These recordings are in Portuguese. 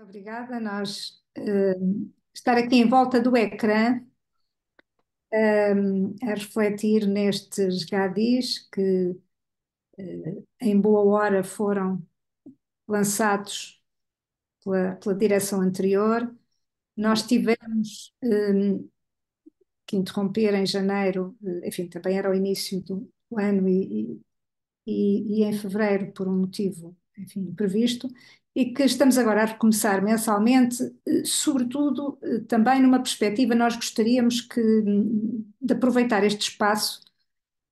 Muito obrigada. Nós uh, estar aqui em volta do ecrã eh, a refletir nestes gadis que uh, em boa hora foram lançados pela, pela direção anterior. Nós tivemos um, que interromper em janeiro, enfim, também era o início do, do ano e, e, e, em fevereiro por um motivo enfim, imprevisto, e que estamos agora a recomeçar mensalmente, eh, sobretudo eh, também numa perspectiva, nós gostaríamos que, hum, de aproveitar este espaço,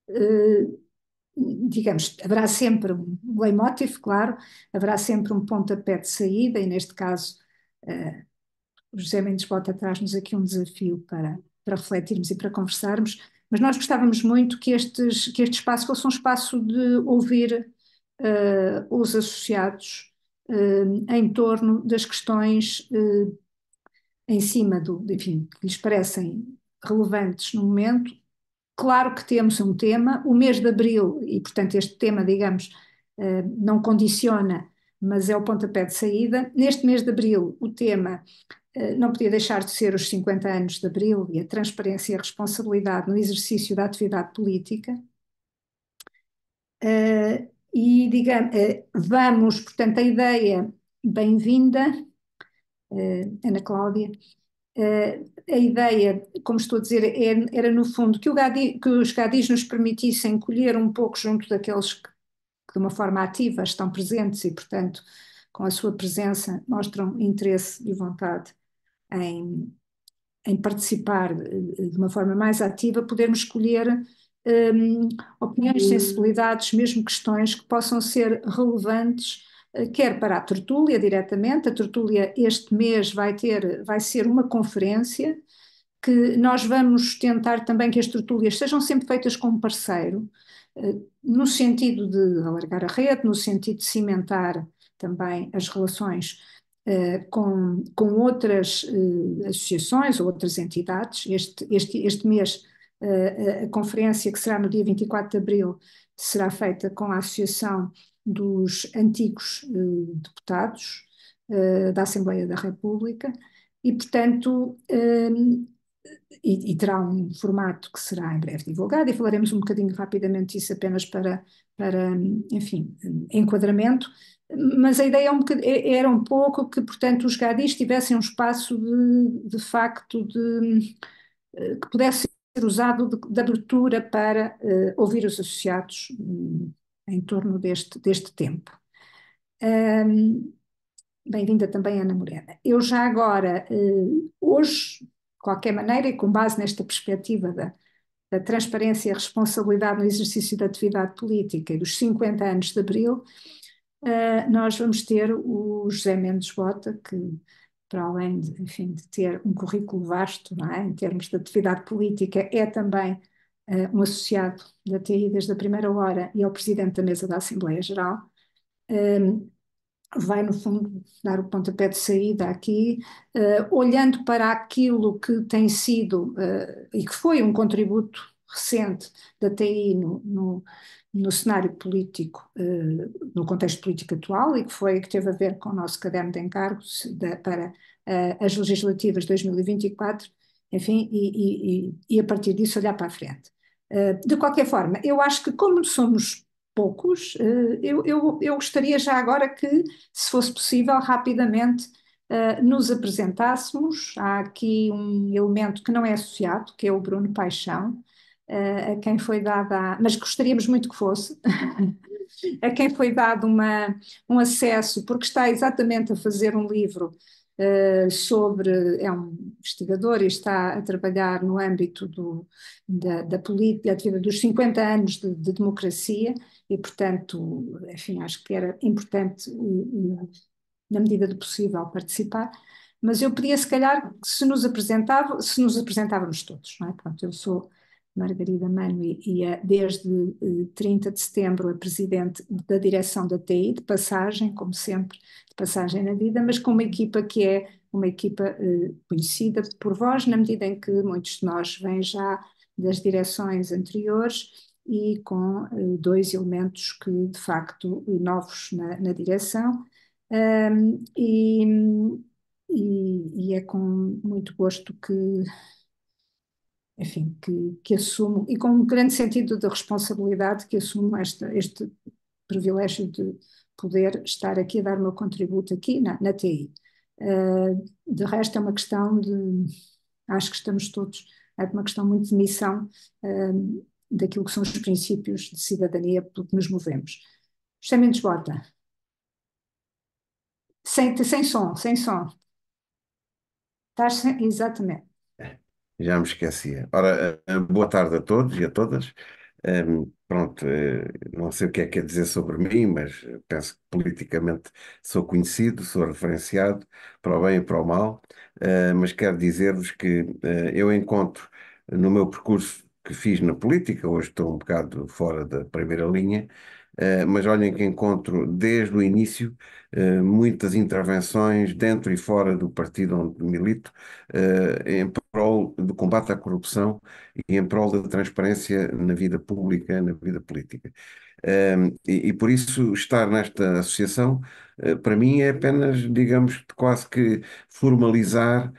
eh, digamos, haverá sempre um leitmotiv, claro, haverá sempre um pontapé de saída e neste caso o José Mendes Bota traz-nos aqui um desafio para, para refletirmos e para conversarmos, mas nós gostávamos muito que, estes, que este espaço fosse um espaço de ouvir uh, os associados, eh, em torno das questões eh, em cima do, enfim, que lhes parecem relevantes no momento. Claro que temos um tema, o mês de abril, e portanto este tema, digamos, eh, não condiciona, mas é o pontapé de saída. Neste mês de abril, o tema não podia deixar de ser os 50 anos de abril e a transparência e a responsabilidade no exercício da atividade política. Uh, e digamos, eh, vamos, portanto, a ideia, bem-vinda, eh, Ana Cláudia, eh, a ideia, como estou a dizer, era no fundo que, Gadi, que os gadis nos permitissem colher um pouco junto daqueles que, de uma forma ativa, estão presentes e, portanto, com a sua presença, mostram interesse e vontade em, em participar de uma forma mais ativa, podermos escolher um, opiniões, hum. sensibilidades, mesmo questões que possam ser relevantes eh, quer para a Tertúlia diretamente, a Tertúlia este mês vai ter, vai ser uma conferência que nós vamos tentar também que as tertúlias sejam sempre feitas com parceiro, eh, no sentido de alargar a rede, no sentido de cimentar também as relações eh, com, com outras associações ou outras entidades. Este, este, este mês eh, eh, a, conferência que será no dia 24 de abril será feita com a Associação dos Antigos eh, Deputados da Assembleia da República e, portanto, e, terá um formato que será em breve divulgado e falaremos um bocadinho rapidamente isso apenas para, para enfim, enquadramento, mas a ideia é é, era um pouco que, portanto, os gadis tivessem um espaço de, de facto de, que pudesse ser usado de, da abertura para uh, ouvir os associados um, em torno deste, deste tempo. Um, Bem-vinda também, Ana Morena. Eu já agora, uh, hoje, de qualquer maneira, e com base nesta perspectiva da, da transparência e responsabilidade no exercício da atividade política e dos 50 anos de Abril, uh, nós vamos ter o José Mendes Bota, que para além de, enfim, de ter um currículo vasto é? em termos de atividade política, é também uh, um associado da TI desde a primeira hora e é o presidente da mesa da Assembleia Geral. Um, ehm, vai, no fundo, dar o pontapé de saída aqui, uh, olhando para aquilo que tem sido uh, e que foi um contributo recente da TI no, no, no cenário político, eh, no contexto político atual e que foi que teve a ver com o nosso caderno de encargos para eh, as legislativas de 2024, enfim, e, e, e, a partir disso olhar para a frente. Eh, de qualquer forma, eu acho que como somos poucos, eu, eu, eu gostaria já agora que, se fosse possível, rapidamente nos apresentássemos. Há aqui um elemento que não é associado, que é o Bruno Paixão, a quem foi dada, a, mas gostaríamos muito que fosse, a quem foi dado uma, um acesso, porque está exatamente a fazer um livro uh, sobre, é um investigador e está a trabalhar no âmbito do, da, da política, dos 50 anos de, de, democracia e, portanto, enfim, acho que era importante, na medida do possível, participar mas eu pedia se calhar se nos apresentava, se nos apresentávamos todos, não é? Portanto, eu sou Margarida Mano, e, é desde 30 eh, de setembro a presidente da direção da TI, de passagem, como sempre, de passagem na vida, mas com uma equipa que é uma equipa eh, conhecida por vós, na medida em que muitos de nós vêm já das direções anteriores e com eh, dois elementos que, de facto, novos na, na direção. Um, e, e, e, é com muito gosto que enfim, que, que assumo, e com um grande sentido de responsabilidade, que assumo esta, este privilégio de poder estar aqui a dar o meu contributo aqui na, na TI. Uh, ah, de resto, é uma questão de. Acho que estamos todos. É uma questão muito de missão uh, daquilo que são os princípios de cidadania pelo que nos movemos. José Mendes Bota. Sem, sem som, sem som. Estás sem, exatamente. Já me esquecia. Ora, eh, boa tarde a todos e a todas. Ehm, pronto, eh, não sei o que é que é dizer sobre mim, mas penso que politicamente sou conhecido, sou referenciado para o bem e para o mal, eh, mas quero dizer-vos que eu encontro no meu percurso que fiz na política, hoje estou um bocado fora da primeira linha, eh, mas olhem que encontro desde o início eh, muitas intervenções dentro e fora do partido onde milito eh, em prol do combate à corrupção e em prol da transparência na vida pública, na vida política. Ehm, e, por isso estar nesta associação para mim é apenas, digamos, quase que formalizar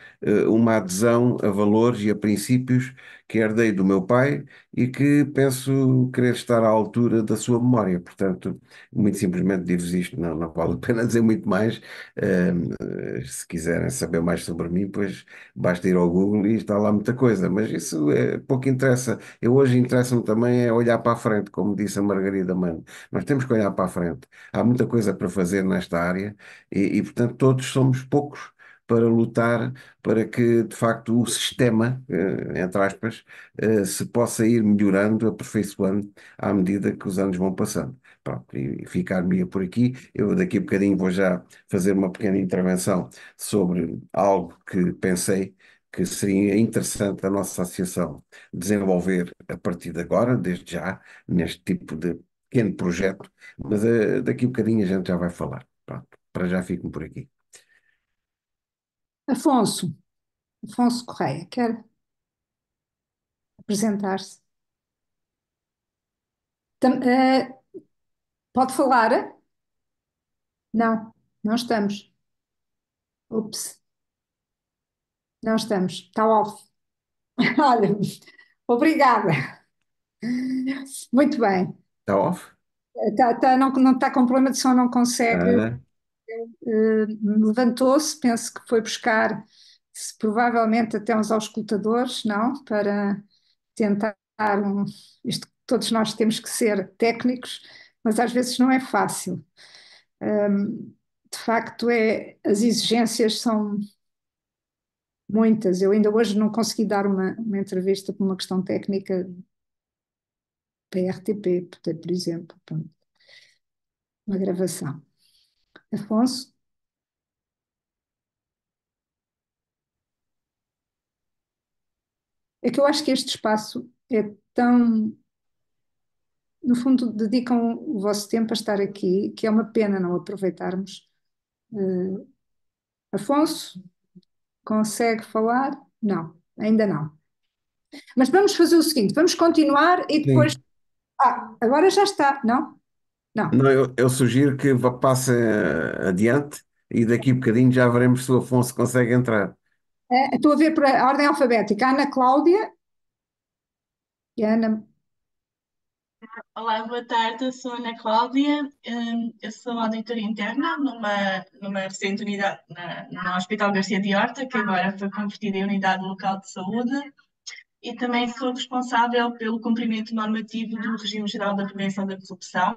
uma adesão a valores e a princípios que herdei do meu pai e que penso querer estar à altura da sua memória. Portanto, muito simplesmente digo-vos isto, não, não vale a pena dizer muito mais. Uh, se quiserem saber mais sobre mim, pois basta ir ao Google e está lá muita coisa, mas isso é, pouco interessa. Eu hoje interessa-me também é olhar para a frente, como disse a Margarida Mano. Nós temos que olhar para a frente. Há muita coisa para fazer nesta área e, e portanto, todos somos poucos para lutar para que, de facto, o sistema, eh, entre aspas, eh, se possa ir melhorando, aperfeiçoando à medida que os anos vão passando. Pronto, e ficar-me por aqui. Eu daqui a bocadinho vou já fazer uma pequena intervenção sobre algo que pensei que seria interessante a nossa associação desenvolver a partir de agora, desde já, neste tipo de pequeno projeto, mas eh, daqui a bocadinho a gente já vai falar. Pronto, para já fico por aqui. Afonso, Afonso Correia, quer apresentar-se? Uh, pode falar? Não, não estamos. Ups. Não estamos. Está off. Olha, obrigada. Muito bem. Está off? Tá, tá, não, não está com problema de som, não consegue. Ah, eh, levantou-se, penso que foi buscar provavelmente até uns auscultadores, não? Para tentar um, isto, todos nós temos que ser técnicos, mas às vezes não é fácil. Um, de facto, é, as exigências são muitas. Eu ainda hoje não consegui dar uma, uma entrevista por uma questão técnica para a RTP, por exemplo, uma gravação. Afonso? É que eu acho que este espaço é tão. No fundo, dedicam o vosso tempo a estar aqui, que é uma pena não aproveitarmos. Uh, Afonso, consegue falar? Não, ainda não. Mas vamos fazer o seguinte: vamos continuar e depois. Ah, agora já está, não? Não. Não, eu, eu sugiro que vá- passe eh, adiante e daqui a bocadinho já veremos se o Afonso consegue entrar. É, estou a ver por a ordem alfabética. Ana Cláudia e Ana. Olá, boa tarde. Eu sou a Ana Cláudia. Hum, eu sou auditora interna numa, numa recente unidade no Hospital Garcia de Horta, que agora foi convertida em unidade local de saúde. E também sou responsável pelo cumprimento normativo do Regime Geral da Prevenção da Corrupção,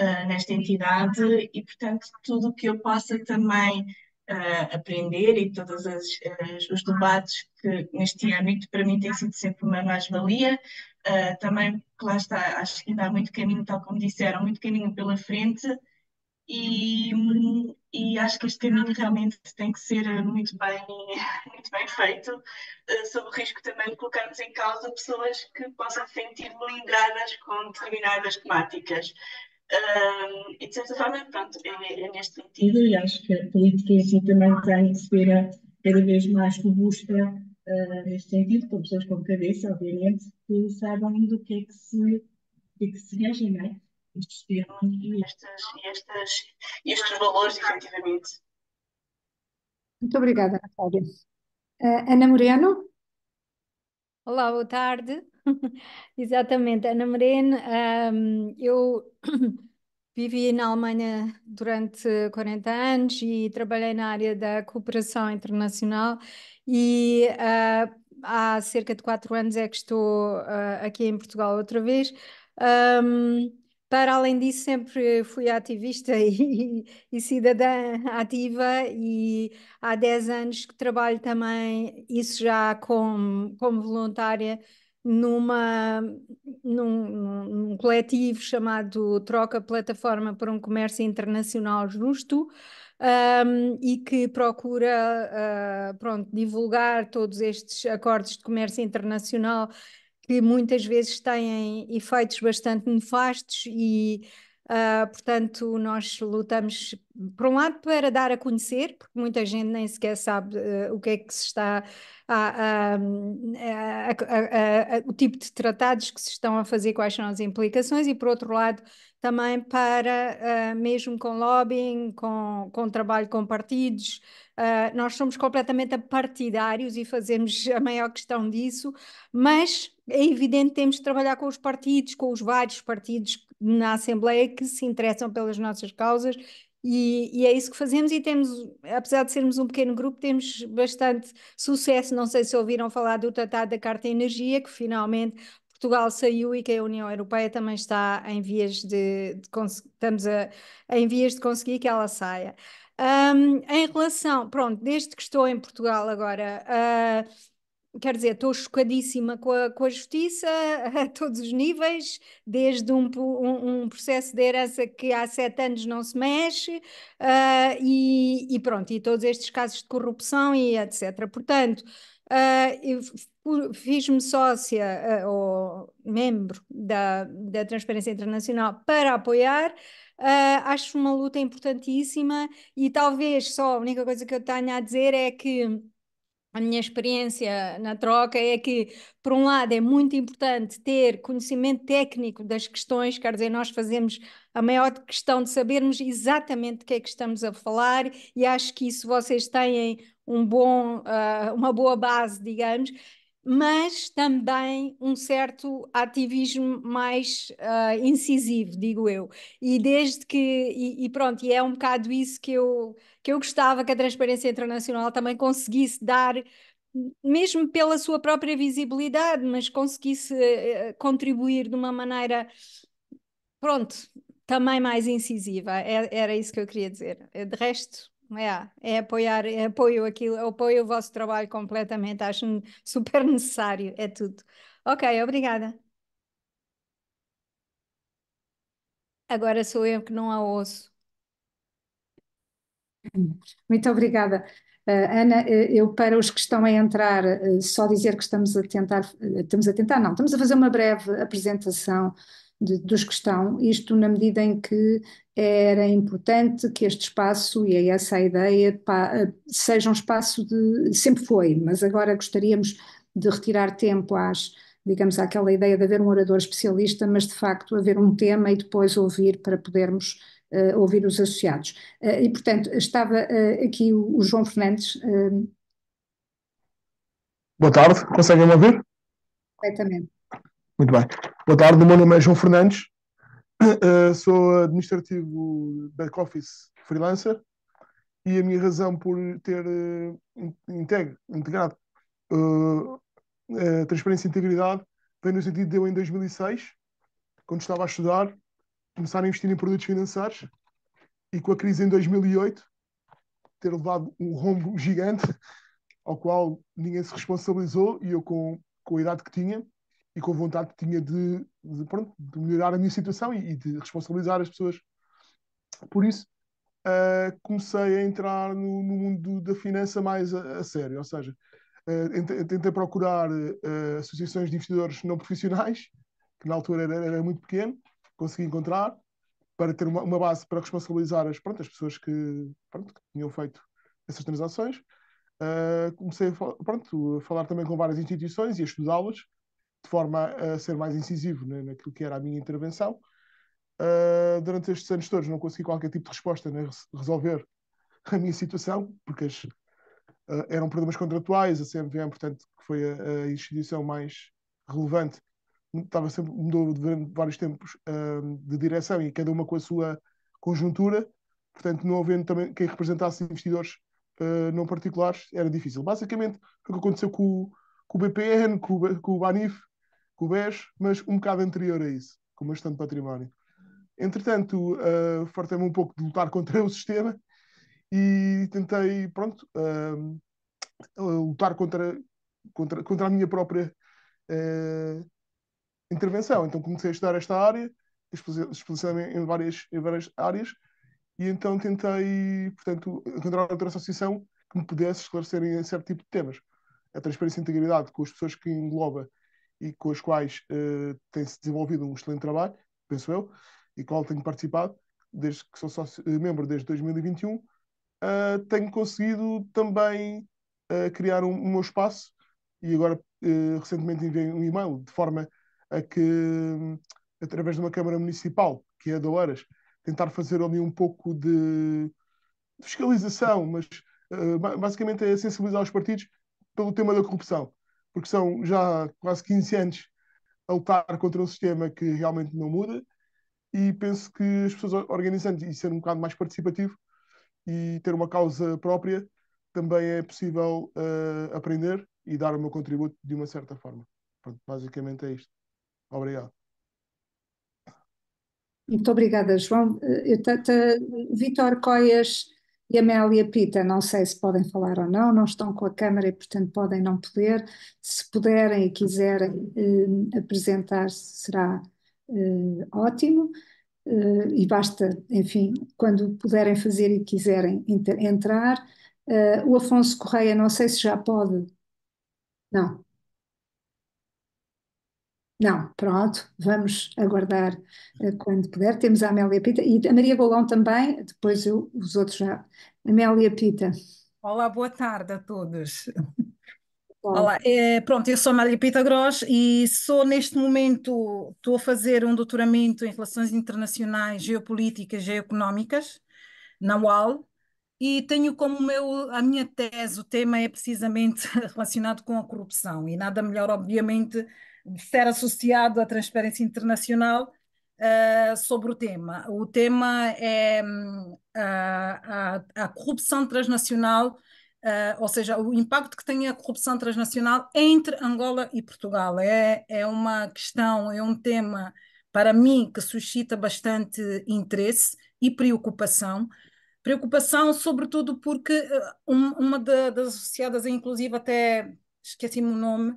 eh, nesta entidade e, portanto, tudo o que eu possa também uh, aprender e todos as, as, eh, os debates que neste âmbito para mim tem sido sempre uma mais-valia. Uh, também, porque lá está, acho que ainda há muito caminho, tal como disseram, muito caminho pela frente e, e acho que este caminho realmente tem que ser muito bem, muito bem feito, uh, sob o risco também de colocarmos em causa pessoas que possam sentir blindadas com determinadas temáticas e de certa forma, pronto, é, é, neste sentido, e acho que a política assim também tem de ser eh, cada vez mais robusta uh, neste sentido, com pessoas com cabeça, obviamente, que saibam do que é que se, do é que, se regem, não é? Estes termos e, estas, e estes valores, efetivamente. Muito obrigada, Natália. Uh, Ana Moreno? Olá, boa tarde. Exatamente, Ana Moreno, eu vivi na Alemanha durante 40 anos e trabalhei na área da cooperação internacional e uh, há cerca de 4 anos é que estou uh, aqui em Portugal outra vez. Um, para além disso, sempre fui ativista e, e, cidadã ativa, e há 10 anos que trabalho também, isso já como, como voluntária, numa, num, num, coletivo chamado Troca Plataforma para um Comércio Internacional Justo um, e que procura uh, pronto, divulgar todos estes acordos de comércio internacional que muitas vezes têm efeitos bastante nefastos e ah, portanto, nós lutamos, por um lado, para dar a conhecer, porque muita gente nem sequer sabe uh, o que é que se está, a, a, a, o tipo de tratados que se estão a fazer, quais são as implicações, e por outro lado, também para, uh, mesmo com lobbying, com, com trabalho com partidos, nós somos completamente partidários e fazemos a maior questão disso, mas é evidente que temos de trabalhar com os partidos, com os vários partidos na Assembleia que se interessam pelas nossas causas e, e, é isso que fazemos e temos, apesar de sermos um pequeno grupo, temos bastante sucesso. Não sei se ouviram falar do Tratado da Carta Energia, que finalmente Portugal saiu e que a União Europeia também está em vias de, de estamos a, em vias de conseguir que ela saia. Um, em relação, pronto, desde que estou em Portugal agora, uh, quer dizer, estou chocadíssima com a, com a justiça a todos os níveis, desde um, um, um processo de herança que há sete anos não se mexe, uh, e, e, pronto, e todos estes casos de corrupção e etc. Portanto, uh, fiz-me sócia uh, ou membro da, da Transparência Internacional para apoiar. acho uma luta importantíssima e talvez só a única coisa que eu tenho a dizer é que a minha experiência na troca é que, por um lado, é muito importante ter conhecimento técnico das questões, quer dizer, nós fazemos a maior questão de sabermos exatamente o que é que estamos a falar, e acho que isso vocês têm um bom, uh, uma boa base, digamos mas também um certo ativismo mais uh, incisivo, digo eu. E desde que, e, e, pronto, e é um bocado isso que eu, que eu gostava que a Transparência Internacional também conseguisse dar, mesmo pela sua própria visibilidade, mas conseguisse uh, contribuir de uma maneira, pronto, também mais incisiva. É, era isso que eu queria dizer. Eh, de resto, é, é apoiar, é apoio aquilo, é apoio o vosso trabalho completamente, acho super necessário, é tudo. Ok, obrigada. Agora sou eu que não a ouço. Muito obrigada. Eh, Ana, eh, eu para os que estão a entrar, eh, só dizer que estamos a tentar, estamos a tentar, não, estamos a fazer uma breve apresentação de, dos que estão, isto na medida em que era importante que este espaço, e é essa a ideia, pa, seja um espaço de. sempre foi, mas agora gostaríamos de retirar tempo às. Digamos, àquela ideia de haver um orador especialista, mas de facto haver um tema e depois ouvir para podermos uh, ouvir os associados. Uh, e, portanto, estava uh, aqui o, o, João Fernandes. Boa tarde, conseguem ouvir? Perfeitamente. Muito bem. Boa tarde, o meu nome é João Fernandes, uh, sou administrativo back-office freelancer e a minha razão por ter uh, integrado uh, eh, a transparência e integridade vem no sentido de eu, em 2006, quando estava a estudar, começar a investir em produtos financeiros e com a crise em 2008 ter levado um rombo gigante ao qual ninguém se responsabilizou e eu com, com a idade que tinha e com vontade que tinha de, de, pronto, de melhorar a minha situação e, e, de responsabilizar as pessoas. Por isso, uh, comecei a entrar no, no mundo da finança mais a, a sério, ou seja, uh, tentei procurar uh, associações de investidores não profissionais, que na altura era, era muito pequeno, consegui encontrar, para ter uma, uma, base para responsabilizar as, pronto, as pessoas que, pronto, que tinham feito essas transações. Uh, comecei a, pronto, a falar também com várias instituições e a estudá-las de forma a ser mais incisivo né, naquilo que era a minha intervenção. Uh, durante estes anos todos não consegui qualquer tipo de resposta né, resolver a minha situação, porque as, uh, eram problemas contratuais, a CMVM, portanto, que foi a, a instituição mais relevante, estava sempre, mudou durante vários tempos uh, de direção e cada uma com a sua conjuntura, portanto, não havendo também quem representasse investidores não particulares, era difícil. Basicamente, o que aconteceu com o, com o BPN, com com o Banif, com o BES, mas um bocado anterior a isso, com bastante património. Entretanto, uh, fartei-me um pouco de lutar contra o sistema e tentei, pronto, uh, lutar contra, contra, contra a minha própria uh, intervenção. Então comecei a estudar esta área, exposição em várias, em várias áreas, e então tentei, portanto, encontrar outra associação que me pudesse esclarecer em certo tipo de temas. A transparência e integridade com as pessoas que engloba e com as quais uh, tem-se desenvolvido um excelente trabalho, penso eu, e com o qual tenho participado, desde que sou sócio, eh, membro desde 2021, uh, eh, tenho conseguido também uh, criar um, um meu espaço e agora recentemente enviei um e-mail de forma a que, através de uma Câmara Municipal, que é a Douras, tentar fazer ali um pouco de fiscalização, mas basicamente é sensibilizar os partidos pelo tema da corrupção porque são já quase 15 anos a lutar contra um sistema que realmente não muda e penso que as pessoas organizando e ser um bocado mais participativo e ter uma causa própria também é possível uh, aprender e dar o meu contributo de uma certa forma. Pronto, basicamente é isto. Obrigado. Muito obrigada, João. Eh, Vitor Coias e Amélia Pita, não sei se podem falar ou não, não estão com a câmara e, portanto, podem não poder. Se puderem e quiserem eh, apresentar-se, será eh, ótimo. Eh, e basta, enfim, quando puderem fazer e quiserem entrar. Eh, o Afonso Correia, não sei se já pode. Não, não, pronto, vamos aguardar uh, quando puder. Temos a Amélia Pita e a Maria Golão também, depois eu, os outros já. Amélia Pita. Olá, boa tarde a todos. Olá, Olá é, pronto, eu sou Amélia Pita Gross e sou neste momento, estou a fazer um doutoramento em Relações Internacionais, Geopolíticas e Geoeconómicas, na UAL, e tenho como meu, a minha tese, o tema é precisamente relacionado com a corrupção e nada melhor, obviamente, ser associado à Transparência Internacional uh, sobre o tema. O tema é ah, a, a, corrupção transnacional, uh, ou seja, o impacto que tem a corrupção transnacional entre Angola e Portugal. É, é uma questão, é um tema, para mim, que suscita bastante interesse e preocupação preocupação, sobretudo porque uma das associadas, é inclusive até esqueci-me o nome,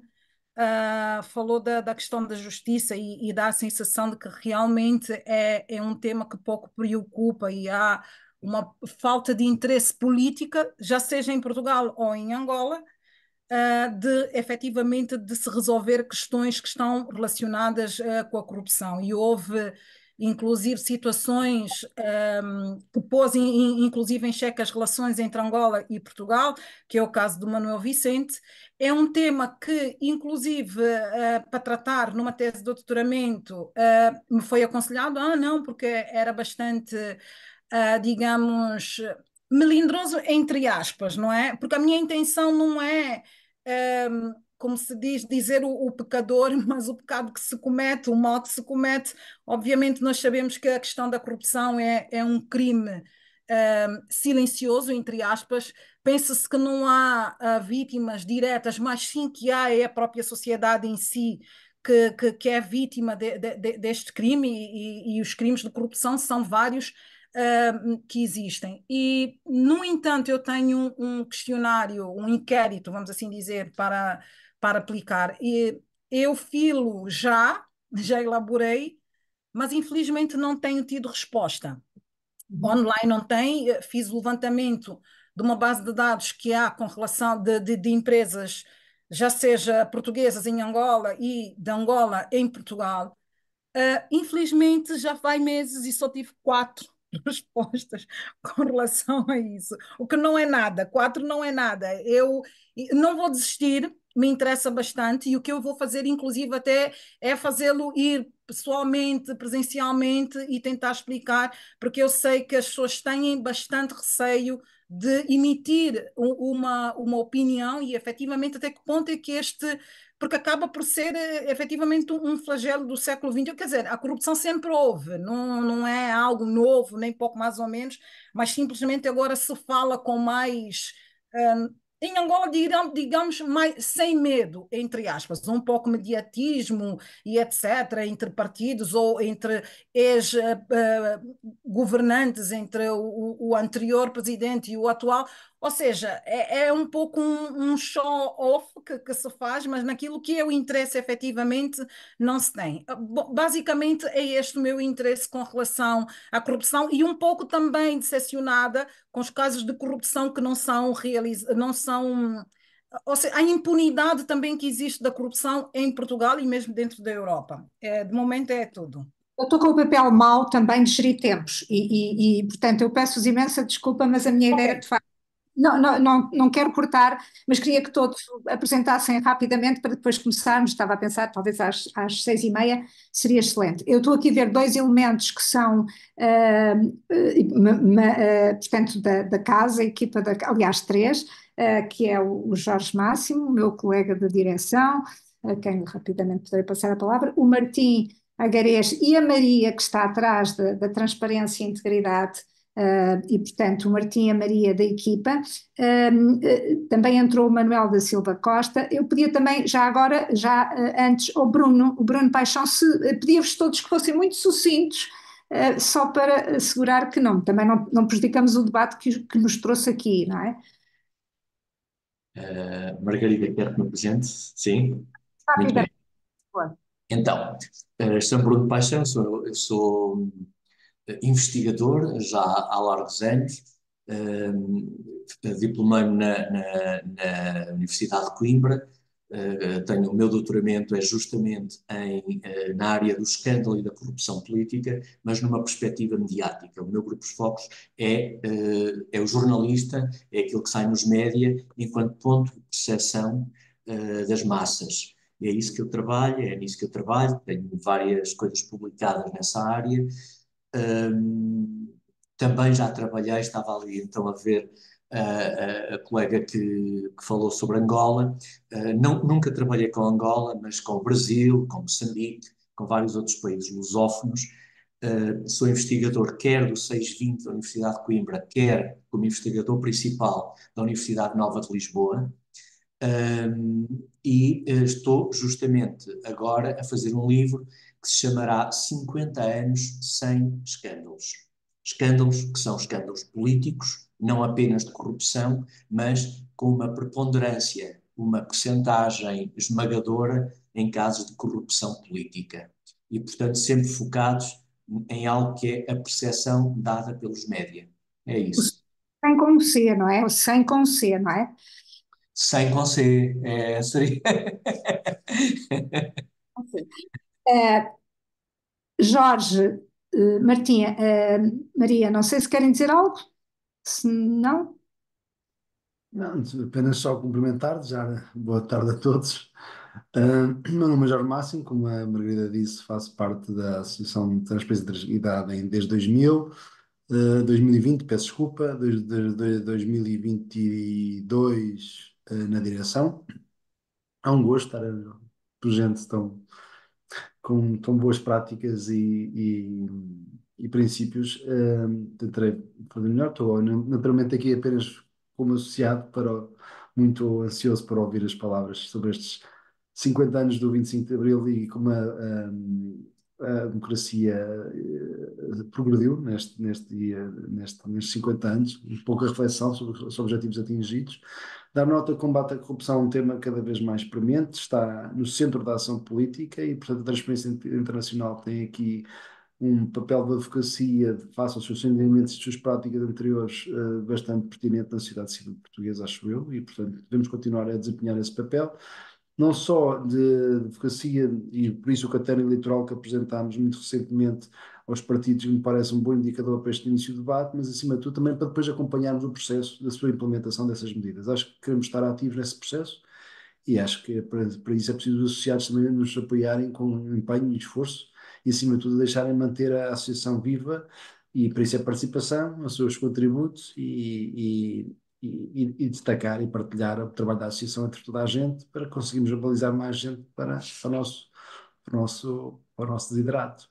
uh, falou da, da, questão da justiça e, e dá a sensação de que realmente é, é um tema que pouco preocupa e há uma falta de interesse política, já seja em Portugal ou em Angola, uh, de efetivamente de se resolver questões que estão relacionadas uh, com a corrupção. E houve, inclusive, situações um, que pôs, in, inclusive, em xeque as relações entre Angola e Portugal, que é o caso do Manuel Vicente, é um tema que, inclusive, uh, para tratar numa tese de doutoramento, uh, me foi aconselhado, ah, não, porque era bastante, uh, digamos, melindroso, entre aspas, não é? Porque a minha intenção não é. Um, ehm, como se diz, dizer o, o, pecador, mas o pecado que se comete, o mal que se comete. Obviamente, nós sabemos que a questão da corrupção é, é um crime um, silencioso, entre aspas, pensa-se que não há uh, vítimas diretas, mas sim que há é a própria sociedade em si que, que, que é vítima de, de, deste crime e, e, e, os crimes de corrupção são vários uh, que existem. E, no entanto, eu tenho um questionário, um inquérito, vamos assim dizer, para, para aplicar. E eu filo já, já elaborei, mas infelizmente não tenho tido resposta. Uhum. online não tem, eh, fiz o levantamento de uma base de dados que há com relação de, de, de empresas, já seja portuguesas em Angola e de Angola em Portugal. Uh, infelizmente já vai meses e só tive quatro respostas com relação a isso, o que não é nada, quatro não é nada. Eu não vou desistir, me interessa bastante e o que eu vou fazer, inclusive, até é fazê-lo ir pessoalmente, presencialmente e tentar explicar, porque eu sei que as pessoas têm bastante receio de emitir uma, uma opinião e efetivamente até que ponto é que este, porque acaba por ser eh, efetivamente um flagelo do século XX. quer dizer, a corrupção sempre houve, não, não é algo novo, nem pouco mais ou menos, mas simplesmente agora se fala com mais. Hum, em Angola, digamos, mais, sem medo, entre aspas, um pouco mediatismo e etc., entre partidos ou entre ex-governantes, eh, eh, entre o, o, anterior presidente e o atual, ou seja, é, é um pouco um, um show-off que, que, se faz, mas naquilo que é o interesse efetivamente não se tem. Ah, basicamente é este o meu interesse com relação à corrupção e um pouco também decepcionada com os casos de corrupção que não são realizados, não são ou seja, a impunidade também que existe da corrupção em Portugal e mesmo dentro da Europa. É, de momento é tudo. Eu estou com o papel mau também de gerir tempos e, e, e portanto, eu peço-vos imensa desculpa, mas a minha okay. ideia, é, de facto, não, não, não, não quero cortar, mas queria que todos apresentassem rapidamente para depois começarmos. Estava a pensar, talvez às, às seis e meia seria excelente. Eu estou aqui a ver dois elementos que são, uh, uh, portanto, da, da casa, equipa da, aliás, três, uh, que é o Jorge Máximo, meu colega de direção, a quem rapidamente poderei passar a palavra, o Martim Agares e a Maria, que está atrás da transparência e integridade Uh, e, portanto, o Martim e a Maria da equipa. Uh, também entrou o Manuel da Silva Costa. Eu podia também, já agora, já ah, antes, o Bruno, o Bruno Paixão, se, pedia-vos todos que fossem muito sucintos, só para assegurar que não, também não, não prejudicamos o debate que, que, nos trouxe aqui, não é? Margarida, quer que me presente? Sim. Está muito bem. Então, uh, sou Bruno Paixão, sou, eu sou investigador já há largos anos, ehm, diplomei-me na, na, na, Universidade de Coimbra, eh, tenho, o meu doutoramento é justamente em, eh, na área do escândalo e da corrupção política, mas numa perspectiva mediática. O meu grupo de focos é, eh, é o jornalista, é aquilo que sai nos média, enquanto ponto de percepção das massas é isso que eu trabalho, é nisso que eu trabalho, tenho várias coisas publicadas nessa área também já trabalhei, estava ali então a ver a, ah, a, ah, a colega que, que, falou sobre Angola. Uh, não, nunca trabalhei com Angola, mas com o Brasil, com Moçambique, com vários outros países lusófonos. Uh, sou investigador quer do 620 da Universidade de Coimbra, quer como investigador principal da Universidade Nova de Lisboa. e estou justamente agora a fazer um livro que se chamará 50 anos sem escândalos. Escândalos que são escândalos políticos, não apenas de corrupção, mas com uma preponderância, uma porcentagem esmagadora em casos de corrupção política. E, portanto, sempre focados em algo que é a percepção dada pelos média. É isso. Sem com C, não é? Sem com C, não é? Sem com C, é, seria... Jorge, uh, eh, Martinha, uh, eh, Maria, não sei se querem dizer algo? Se não. Não, apenas só cumprimentar, desejar boa tarde a todos. Uh, meu nome é Jorge Máximo, como a Margarida disse, faço parte da Associação de Transparência e Idade desde 2000, uh, 2020, peço desculpa, desde, desde 2022 uh, na direção. É um gosto estar presente tão com tão boas práticas e, e, e princípios, uh, tentarei fazer melhor. Estou naturalmente aqui apenas como associado, para, muito ansioso para ouvir as palavras sobre estes 50 anos do 25 de Abril e como a, a, hum, a democracia eh, progrediu neste, neste dia, neste, nestes 50 anos, pouca reflexão sobre os objetivos atingidos, Dar nota ao combate à corrupção, é um tema cada vez mais premente, está no centro da ação política e, portanto, a Transparência Internacional tem aqui um papel de advocacia face aos seus sentimentos e suas práticas anteriores uh, bastante pertinente na sociedade civil portuguesa, acho eu, e, portanto, devemos continuar a desempenhar esse papel não só de advocacia, e por isso o caderno eleitoral que apresentámos muito recentemente aos partidos, me parece um bom indicador para este início do debate, mas acima de tudo também para depois acompanharmos o processo da sua implementação dessas medidas. Acho que queremos estar ativos nesse processo e acho que para, para isso é preciso os associados também nos apoiarem com empenho e esforço e acima de tudo deixarem manter a associação viva e para isso é participação, os seus contributos e, e e, e, destacar e partilhar o trabalho da associação entre toda a gente para conseguirmos mobilizar mais gente para, para, o, nosso, nosso, nosso desidrato.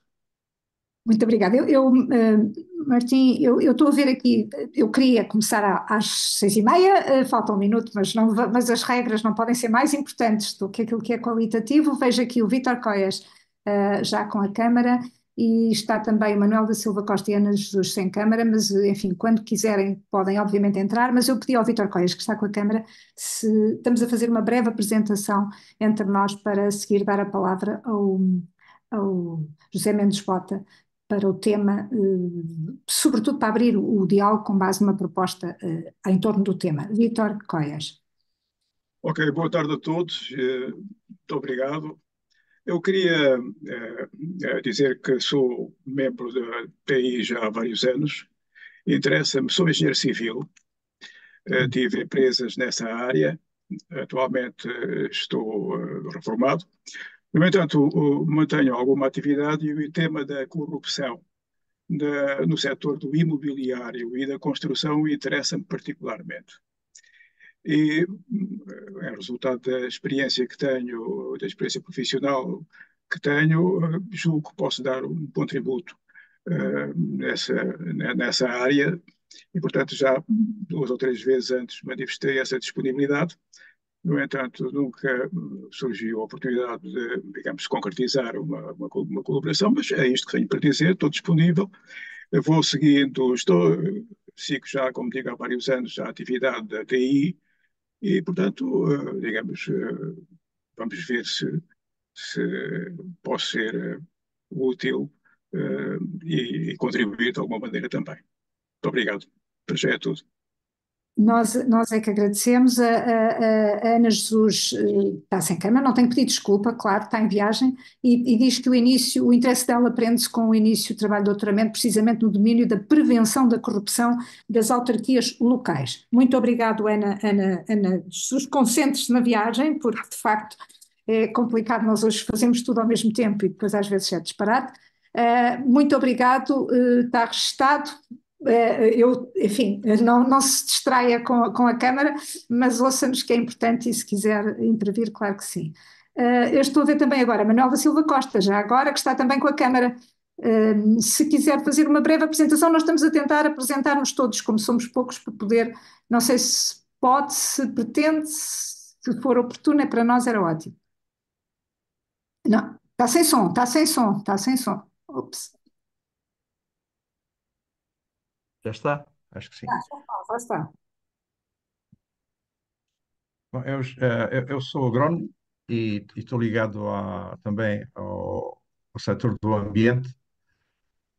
Muito obrigada. Eu, eu uh, Martim, eu, estou a ver aqui, eu queria começar às seis e meia, uh, falta um minuto, mas, não, mas as regras não podem ser mais importantes do que aquilo que é qualitativo. Vejo aqui o Vítor Coias uh, já com a Câmara e está também o Manuel da Silva Costa e Ana Jesus sem Câmara, mas enfim, quando quiserem podem obviamente entrar, mas eu pedi ao Vítor Coias, que está com a Câmara, se estamos a fazer uma breve apresentação entre nós para seguir dar a palavra ao ao José Mendes Bota, para o tema, eh, sobretudo para abrir o diálogo com base numa proposta eh, em torno do tema. Vítor Coias. Ok, boa tarde a todos, eh, muito obrigado. Eu queria dizer que sou membro da PI já há vários anos, interessa-me, sou engenheiro civil, uhum. tive empresas nessa área, atualmente estou reformado, no entanto, mantenho alguma atividade e o tema da corrupção da, no setor do imobiliário e da construção interessa-me particularmente. E eh, é resultado da experiência que tenho, da experiência profissional que tenho, eh, julgo que posso dar um contributo uh, eh, nessa, nessa área e, portanto, já duas ou três vezes antes manifestei essa disponibilidade no entanto, nunca surgiu a oportunidade de, digamos, concretizar uma, uma, uma colaboração, mas é isto que tenho para dizer, estou disponível. Vou seguindo, estou, sigo já, como digo, há vários anos a atividade da TI e, portanto, eh, digamos, eh, vamos ver se, se posso ser eh, útil e, e contribuir de alguma maneira também. Muito obrigado. Para já é tudo. Nós, nós é que agradecemos. A, a, a Ana Jesus eh, está sem cama, não tem pedido desculpa, claro, está em viagem, e, e diz que o início, o interesse dela prende-se com o início do trabalho de doutoramento, precisamente no domínio da prevenção da corrupção das autarquias locais. Muito obrigado, Ana, Ana, Ana Jesus. Concentre-se na viagem, porque de facto é complicado, nós hoje fazemos tudo ao mesmo tempo e depois às vezes é disparado eh, muito obrigado, eh, está registado eh, eu, enfim, não, não se distraia com, a, com a Câmara, mas ouçamos que é importante e se quiser intervir, claro que sim. Eh, eu estou a ver também agora Manuel da Silva Costa, já agora, que está também com a Câmara. Eh, se quiser fazer uma breve apresentação, nós estamos a tentar apresentar-nos todos, como somos poucos, para poder, não sei se pode, se pretende, se for oportuna, é para nós era ótimo. Não, está sem som, está sem som, está sem som. Ops. Já está? Acho que sim. já está, Bom, eh, eu, eu, sou agrónomo e, e estou ligado a, também ao, ao setor do ambiente,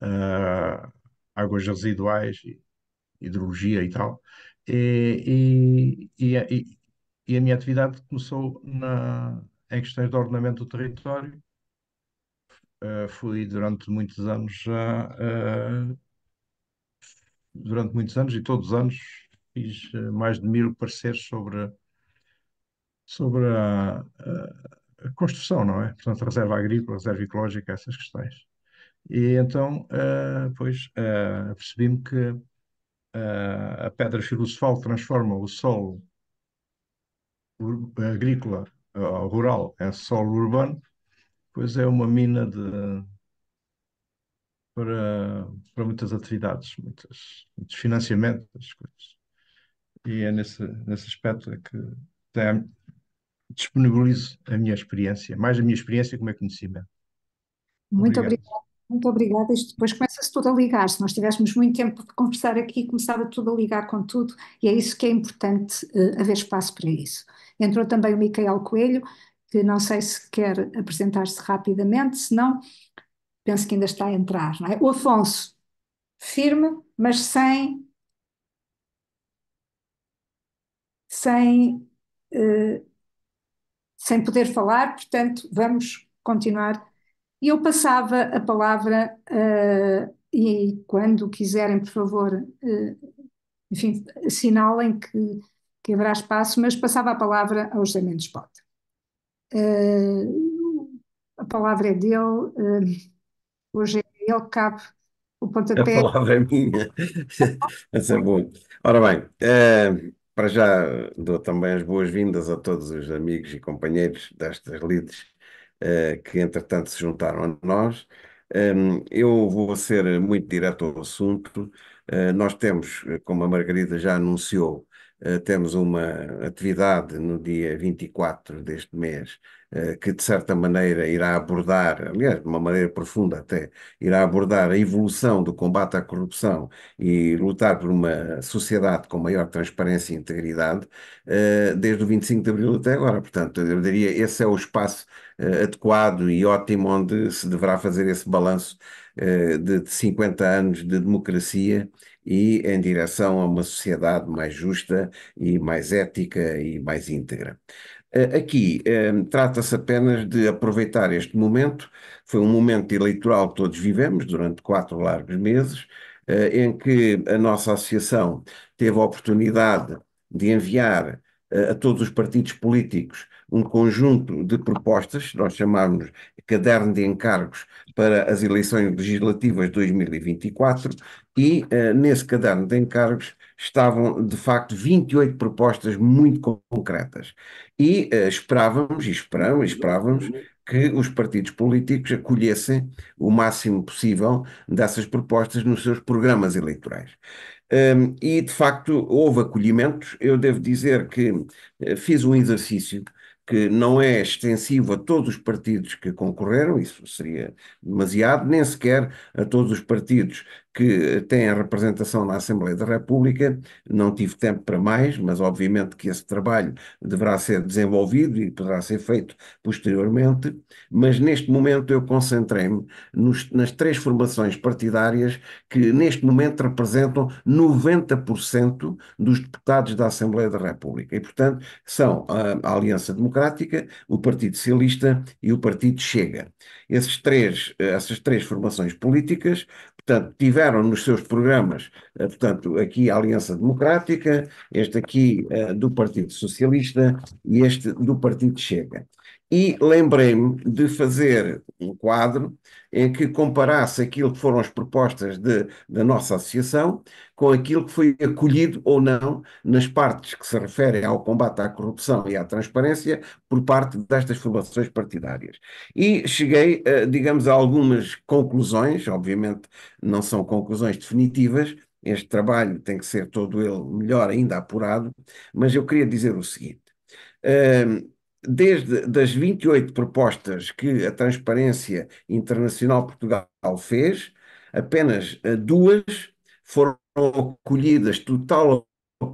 eh, águas residuais, hidrologia e tal. E, e, eh, e, e a minha atividade começou na, em questões de ordenamento do território. Uh, fui durante muitos anos uh, uh, durante muitos anos e todos os anos fiz eh, mais de mil pareceres sobre, sobre a, a, a construção, não é? Portanto, reserva agrícola, reserva ecológica, essas questões. E então, uh, pois, uh, percebi-me que uh, a pedra filosofal transforma o solo agrícola, uh, rural, em solo urbano, pois é uma mina de para, para muitas atividades, muitas, muitos financiamentos coisas. E é nesse, nesse aspecto é que tem, disponibilizo a minha experiência, mais a minha experiência como é conhecimento. Muito obrigado. obrigado. Muito obrigada. Isto depois começa-se tudo a ligar. Se nós tivéssemos muito tempo de conversar aqui, começava tudo a ligar com tudo, e é isso que é importante uh, haver espaço para isso. Entrou também o Micael Coelho, que não sei se quer apresentar-se rapidamente, se não, penso que ainda está a entrar. É? O Afonso, firme, mas sem. sem. Eh, sem poder falar, portanto, vamos continuar. E eu passava a palavra, eh, e quando quiserem, por favor, eh, enfim, assinalem que, que haverá espaço, mas passava a palavra ao José Mendes Bota. a palavra é dele. Hoje é ele que cabe o pontapé. A palavra é minha. Essa é Ora bem, eh, para já dou também as boas-vindas a todos os amigos e companheiros destas lides eh, que, entretanto, se juntaram a nós. Um, ehm, eu vou ser muito direto ao assunto. Uh, nós temos, eh, como a Margarida já anunciou, eh, temos uma atividade no dia 24 deste mês eh, que, de certa maneira, irá abordar, aliás, de uma maneira profunda até, irá abordar a evolução do combate à corrupção e lutar por uma sociedade com maior transparência e integridade, eh, desde o 25 de abril até agora. Portanto, eu diria esse é o espaço adequado e ótimo onde se deverá fazer esse balanço eh, de, 50 anos de democracia e em direção a uma sociedade mais justa e mais ética e mais íntegra. Eh, aqui eh, trata-se apenas de aproveitar este momento, foi um momento eleitoral que todos vivemos durante quatro largos meses, em que a nossa associação teve a oportunidade de enviar a todos os partidos políticos um conjunto de propostas, nós chamámos caderno de encargos para as eleições legislativas de 2024 e uh, nesse caderno de encargos estavam de facto 28 propostas muito concretas e uh, esperávamos e esperamos, esperávamos que os partidos políticos acolhessem o máximo possível dessas propostas nos seus programas eleitorais. Um, ehm, e de facto houve acolhimentos. Eu devo dizer que eh, fiz um exercício que não é extensivo a todos os partidos que concorreram, isso seria demasiado, nem sequer a todos os partidos que têm representação na Assembleia da República. Não tive tempo para mais, mas obviamente que esse trabalho deverá ser desenvolvido e poderá ser feito posteriormente. Mas neste momento eu concentrei-me nas três formações partidárias que neste momento representam 90% dos deputados da Assembleia da República. E, portanto, são a, Aliança Democrática, o Partido Socialista e o Partido Chega. Esses três, eh, essas três formações políticas Portanto, tiveram nos seus programas, eh, portanto, aqui a Aliança Democrática, este aqui eh, do Partido Socialista e este do Partido Chega. E lembrei-me de fazer um quadro em que comparasse aquilo que foram as propostas de, da nossa associação com aquilo que foi acolhido ou não nas partes que se referem ao combate à corrupção e à transparência por parte destas formações partidárias. E cheguei, eh, digamos, a algumas conclusões, obviamente não são conclusões definitivas, este trabalho tem que ser todo ele melhor ainda apurado, mas eu queria dizer o seguinte. Eh, desde das 28 propostas que a Transparência Internacional Portugal fez, apenas eh, duas foram acolhidas total ou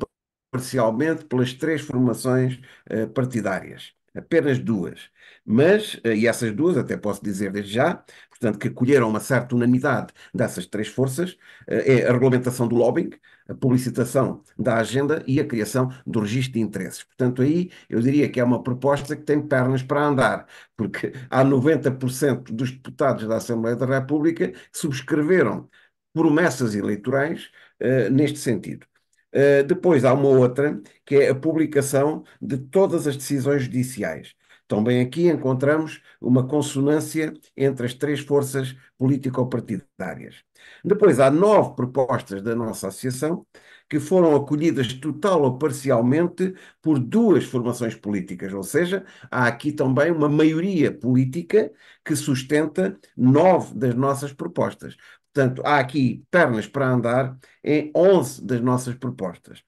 parcialmente pelas três formações eh, partidárias. Apenas duas. Mas, eh, e essas duas, até posso dizer desde já, portanto, que colheram uma certa unanimidade dessas três forças, eh, é a regulamentação do lobbying, a publicitação da agenda e a criação do registro de interesses. Portanto, aí eu diria que é uma proposta que tem pernas para andar, porque há 90% dos deputados da Assembleia da República que subscreveram promessas eleitorais uh, neste sentido. Uh, depois há uma outra, que é a publicação de todas as decisões judiciais. Também aqui encontramos uma consonância entre as três forças político-partidárias. Depois há nove propostas da nossa associação que foram acolhidas total ou parcialmente por duas formações políticas, ou seja, há aqui também uma maioria política que sustenta nove das nossas propostas. Portanto, há aqui pernas para andar em onze das nossas propostas.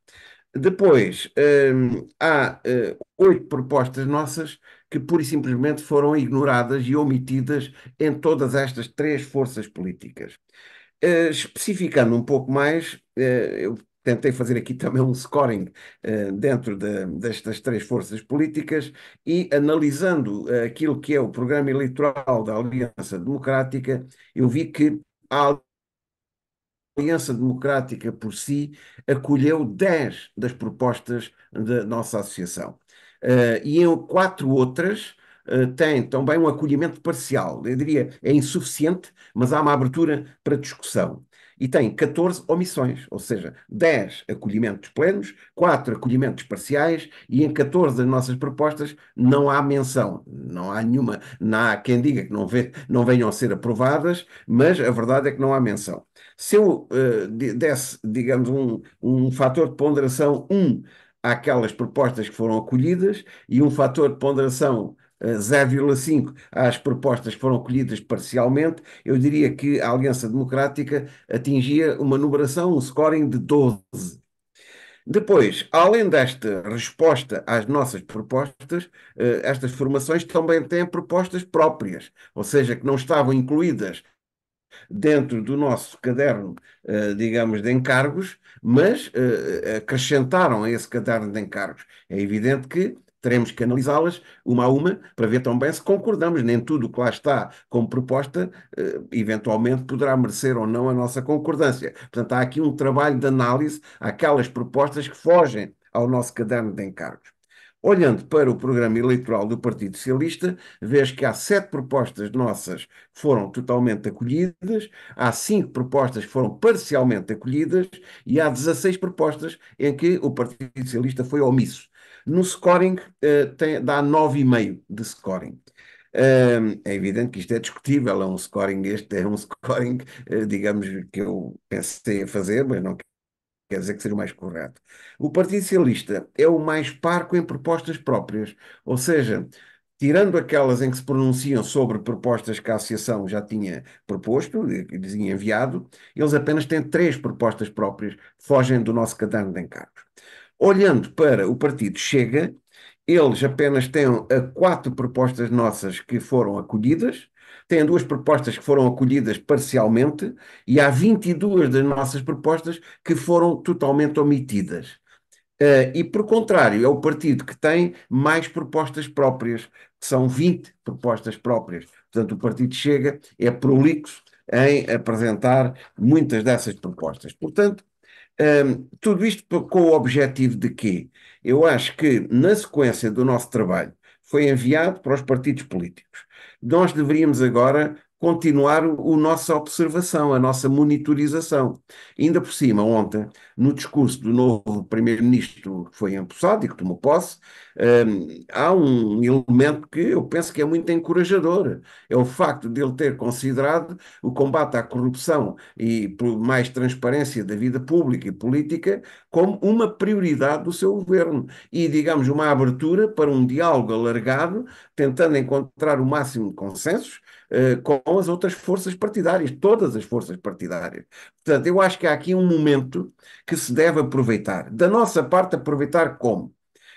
Depois, hum, há eh, oito propostas nossas que pura e simplesmente foram ignoradas e omitidas em todas estas três forças políticas. Uh, especificando um pouco mais, uh, eu tentei fazer aqui também um scoring uh, dentro de, destas três forças políticas e analisando aquilo que é o programa eleitoral da Aliança Democrática, eu vi que a Aliança Democrática por si acolheu 10 das propostas da nossa associação. Eh, e em quatro outras eh, tem também um acolhimento parcial. Eu diria é insuficiente, mas há uma abertura para discussão. E tem 14 omissões, ou seja, 10 acolhimentos plenos, 4 acolhimentos parciais, e em 14 das nossas propostas não há menção, não há nenhuma, não há quem diga que não, vê, não venham a ser aprovadas, mas a verdade é que não há menção. Se eu uh, desse, digamos, um, um fator de ponderação 1 um, àquelas propostas que foram acolhidas e um fator de ponderação 0,5 eh, às propostas que foram acolhidas parcialmente, eu diria que a Aliança Democrática atingia uma numeração, um scoring de 12. Depois, além desta resposta às nossas propostas, eh, estas formações também têm propostas próprias, ou seja, que não estavam incluídas dentro do nosso caderno, eh, digamos, de encargos, mas uh, acrescentaram a esse caderno de encargos. É evidente que teremos que analisá-las uma a uma para ver também se concordamos. Nem tudo o que lá está como proposta uh, eventualmente poderá merecer ou não a nossa concordância. Portanto, há aqui um trabalho de análise àquelas propostas que fogem ao nosso caderno de encargos. Olhando para o programa eleitoral do Partido Socialista, vês que há sete propostas nossas que foram totalmente acolhidas, há cinco propostas que foram parcialmente acolhidas e há 16 propostas em que o Partido Socialista foi omisso. No scoring, uh, tem, dá 9,5 de scoring. é evidente que isto é discutível, é um scoring, este é um scoring, eh, digamos, que eu pensei a fazer, mas não quer dizer que seria o mais correto. O Partido Socialista é o mais parco em propostas próprias, ou seja, tirando aquelas em que se pronunciam sobre propostas que a Associação já tinha proposto, e dizia enviado, eles apenas têm três propostas próprias, fogem do nosso caderno de encargos. Olhando para o Partido Chega, eles apenas têm quatro propostas nossas que foram acolhidas, têm duas propostas que foram acolhidas parcialmente e há 22 das nossas propostas que foram totalmente omitidas. Uh, e, por contrário, é o partido que tem mais propostas próprias, que são 20 propostas próprias. Portanto, o partido chega, é prolixo em apresentar muitas dessas propostas. Portanto, um, ehm, tudo isto com o objetivo de quê? Eu acho que, na sequência do nosso trabalho, foi enviado para os partidos políticos nós deveríamos agora continuar o, nossa observação, a nossa monitorização. Ainda por cima, ontem no discurso do novo primeiro-ministro que foi empossado e que tomou posse, um, ehm, há um elemento que eu penso que é muito encorajador. É o facto de ele ter considerado o combate à corrupção e por mais transparência da vida pública e política como uma prioridade do seu governo e, digamos, uma abertura para um diálogo alargado, tentando encontrar o máximo de consensos eh, com as outras forças partidárias, todas as forças partidárias. Portanto, eu acho que há aqui um momento que se deve aproveitar. Da nossa parte, aproveitar como?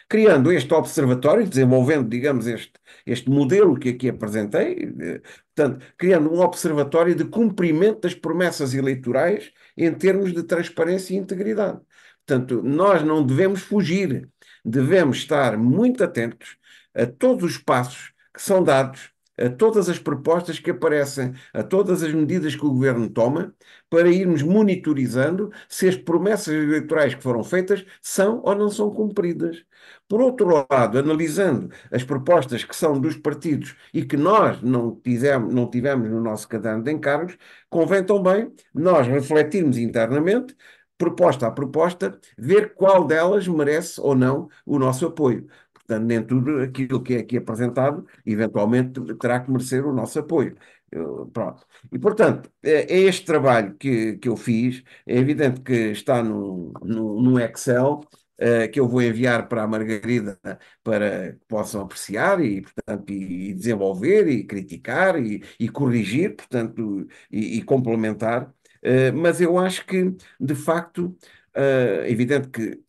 Criando este observatório, desenvolvendo, digamos, este, este modelo que aqui apresentei, eh, portanto, criando um observatório de cumprimento das promessas eleitorais em termos de transparência e integridade. Portanto, nós não devemos fugir, devemos estar muito atentos a todos os passos que são dados a todas as propostas que aparecem, a todas as medidas que o governo toma, para irmos monitorizando se as promessas eleitorais que foram feitas são ou não são cumpridas. Por outro lado, analisando as propostas que são dos partidos e que nós não tivemos, não tivemos no nosso caderno de encargos, convém também nós refletirmos internamente proposta a proposta, ver qual delas merece ou não o nosso apoio. Portanto, nem tudo aquilo que é aqui apresentado, eventualmente, terá que merecer o nosso apoio. Eu, pronto. E, portanto, é, é este trabalho que, que eu fiz. É evidente que está no, no, no Excel, Uh, que eu vou enviar para a Margarida para que possam apreciar e, portanto, e, e desenvolver e criticar e, e corrigir, portanto, e, e complementar. Uh, mas eu acho que, de facto, eh, é uh, evidente que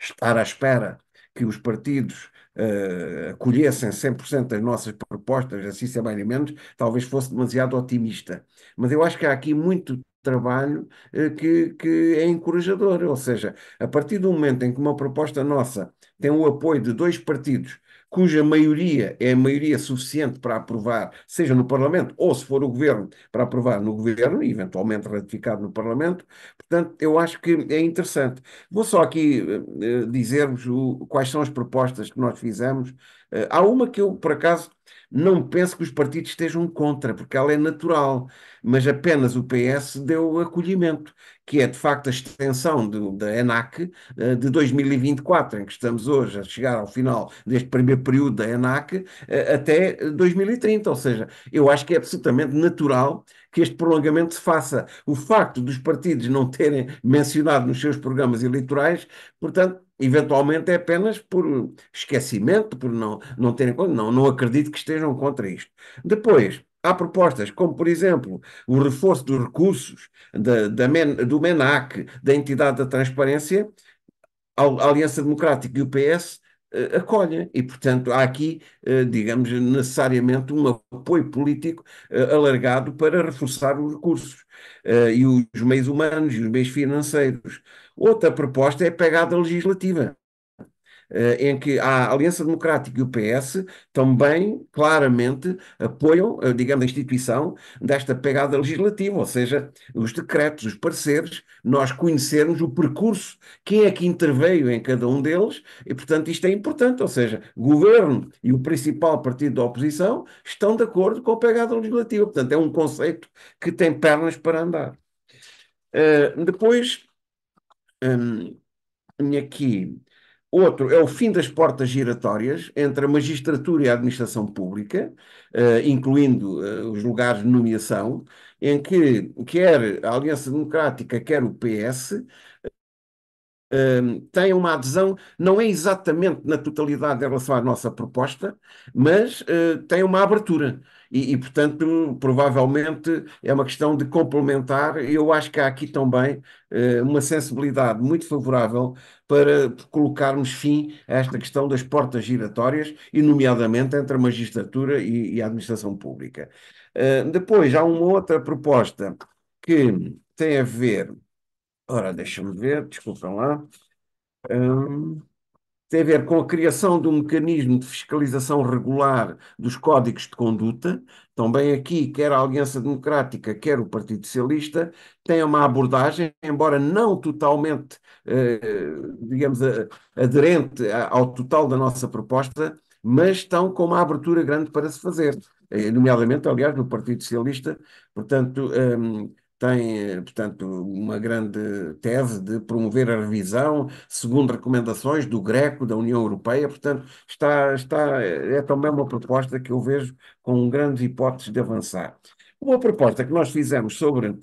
estar à espera que os partidos uh, acolhessem 100% das nossas propostas, assim se é mais nem menos, talvez fosse demasiado otimista. Mas eu acho que há aqui muito trabalho uh, que, que é encorajador, ou seja, a partir do momento em que uma proposta nossa tem o apoio de dois partidos cuja maioria é a maioria suficiente para aprovar, seja no Parlamento ou, se for o Governo, para aprovar no Governo e eventualmente ratificado no Parlamento. Portanto, eu acho que é interessante. Vou só aqui uh, dizer-vos quais são as propostas que nós fizemos. Uh, há uma que eu, por acaso, não penso que os partidos estejam contra, porque ela é natural, mas apenas o PS deu acolhimento, que é de facto a extensão do, da ENAC eh, de 2024, em que estamos hoje a chegar ao final deste primeiro período da ENAC, eh, até 2030. Ou seja, eu acho que é absolutamente natural que este prolongamento se faça. O facto dos partidos não terem mencionado nos seus programas eleitorais, portanto, Eventualmente é apenas por esquecimento, por não, não terem conta. Não, não acredito que estejam contra isto. Depois, há propostas como, por exemplo, o reforço dos recursos da, da Men, do MENAC, da entidade da transparência, a Aliança Democrática e o PS eh, acolhem. E, portanto, há aqui, eh, digamos, necessariamente um apoio político eh, alargado para reforçar os recursos e os meios humanos e os meios financeiros. Outra proposta é pegada legislativa. Uh, em que a Aliança Democrática e o PS também claramente apoiam, uh, digamos, a instituição desta pegada legislativa, ou seja, os decretos, os pareceres, nós conhecermos o percurso, quem é que interveio em cada um deles, e portanto isto é importante, ou seja, o governo e o principal partido da oposição estão de acordo com a pegada legislativa, portanto é um conceito que tem pernas para andar. Uh, depois, um, aqui Outro é o fim das portas giratórias entre a magistratura e a administração pública, uh, incluindo uh, os lugares de nomeação, em que quer a Aliança Democrática, quer o PS, uh, hum, têm uma adesão, não é exatamente na totalidade em relação à nossa proposta, mas uh, eh, têm uma abertura e, e, portanto, provavelmente é uma questão de complementar. Eu acho que há aqui também eh, uma sensibilidade muito favorável para colocarmos fim a esta questão das portas giratórias, e nomeadamente entre a magistratura e, e a administração pública. Uh, depois, há uma outra proposta que tem a ver. Ora, deixa-me ver, desculpem lá. Um, eh, tem a ver com a criação de um mecanismo de fiscalização regular dos códigos de conduta. Também aqui, quer a Aliança Democrática, quer o Partido Socialista, têm uma abordagem, embora não totalmente, eh, digamos, aderente ao total da nossa proposta, mas estão com uma abertura grande para se fazer, eh, nomeadamente, aliás, no Partido Socialista. Portanto, ehm, tem, eh, portanto, uma grande tese de promover a revisão, segundo recomendações do Greco, da União Europeia, portanto, está, está, eh, é também uma proposta que eu vejo com grandes hipóteses de avançar. Uma proposta que nós fizemos sobre uh,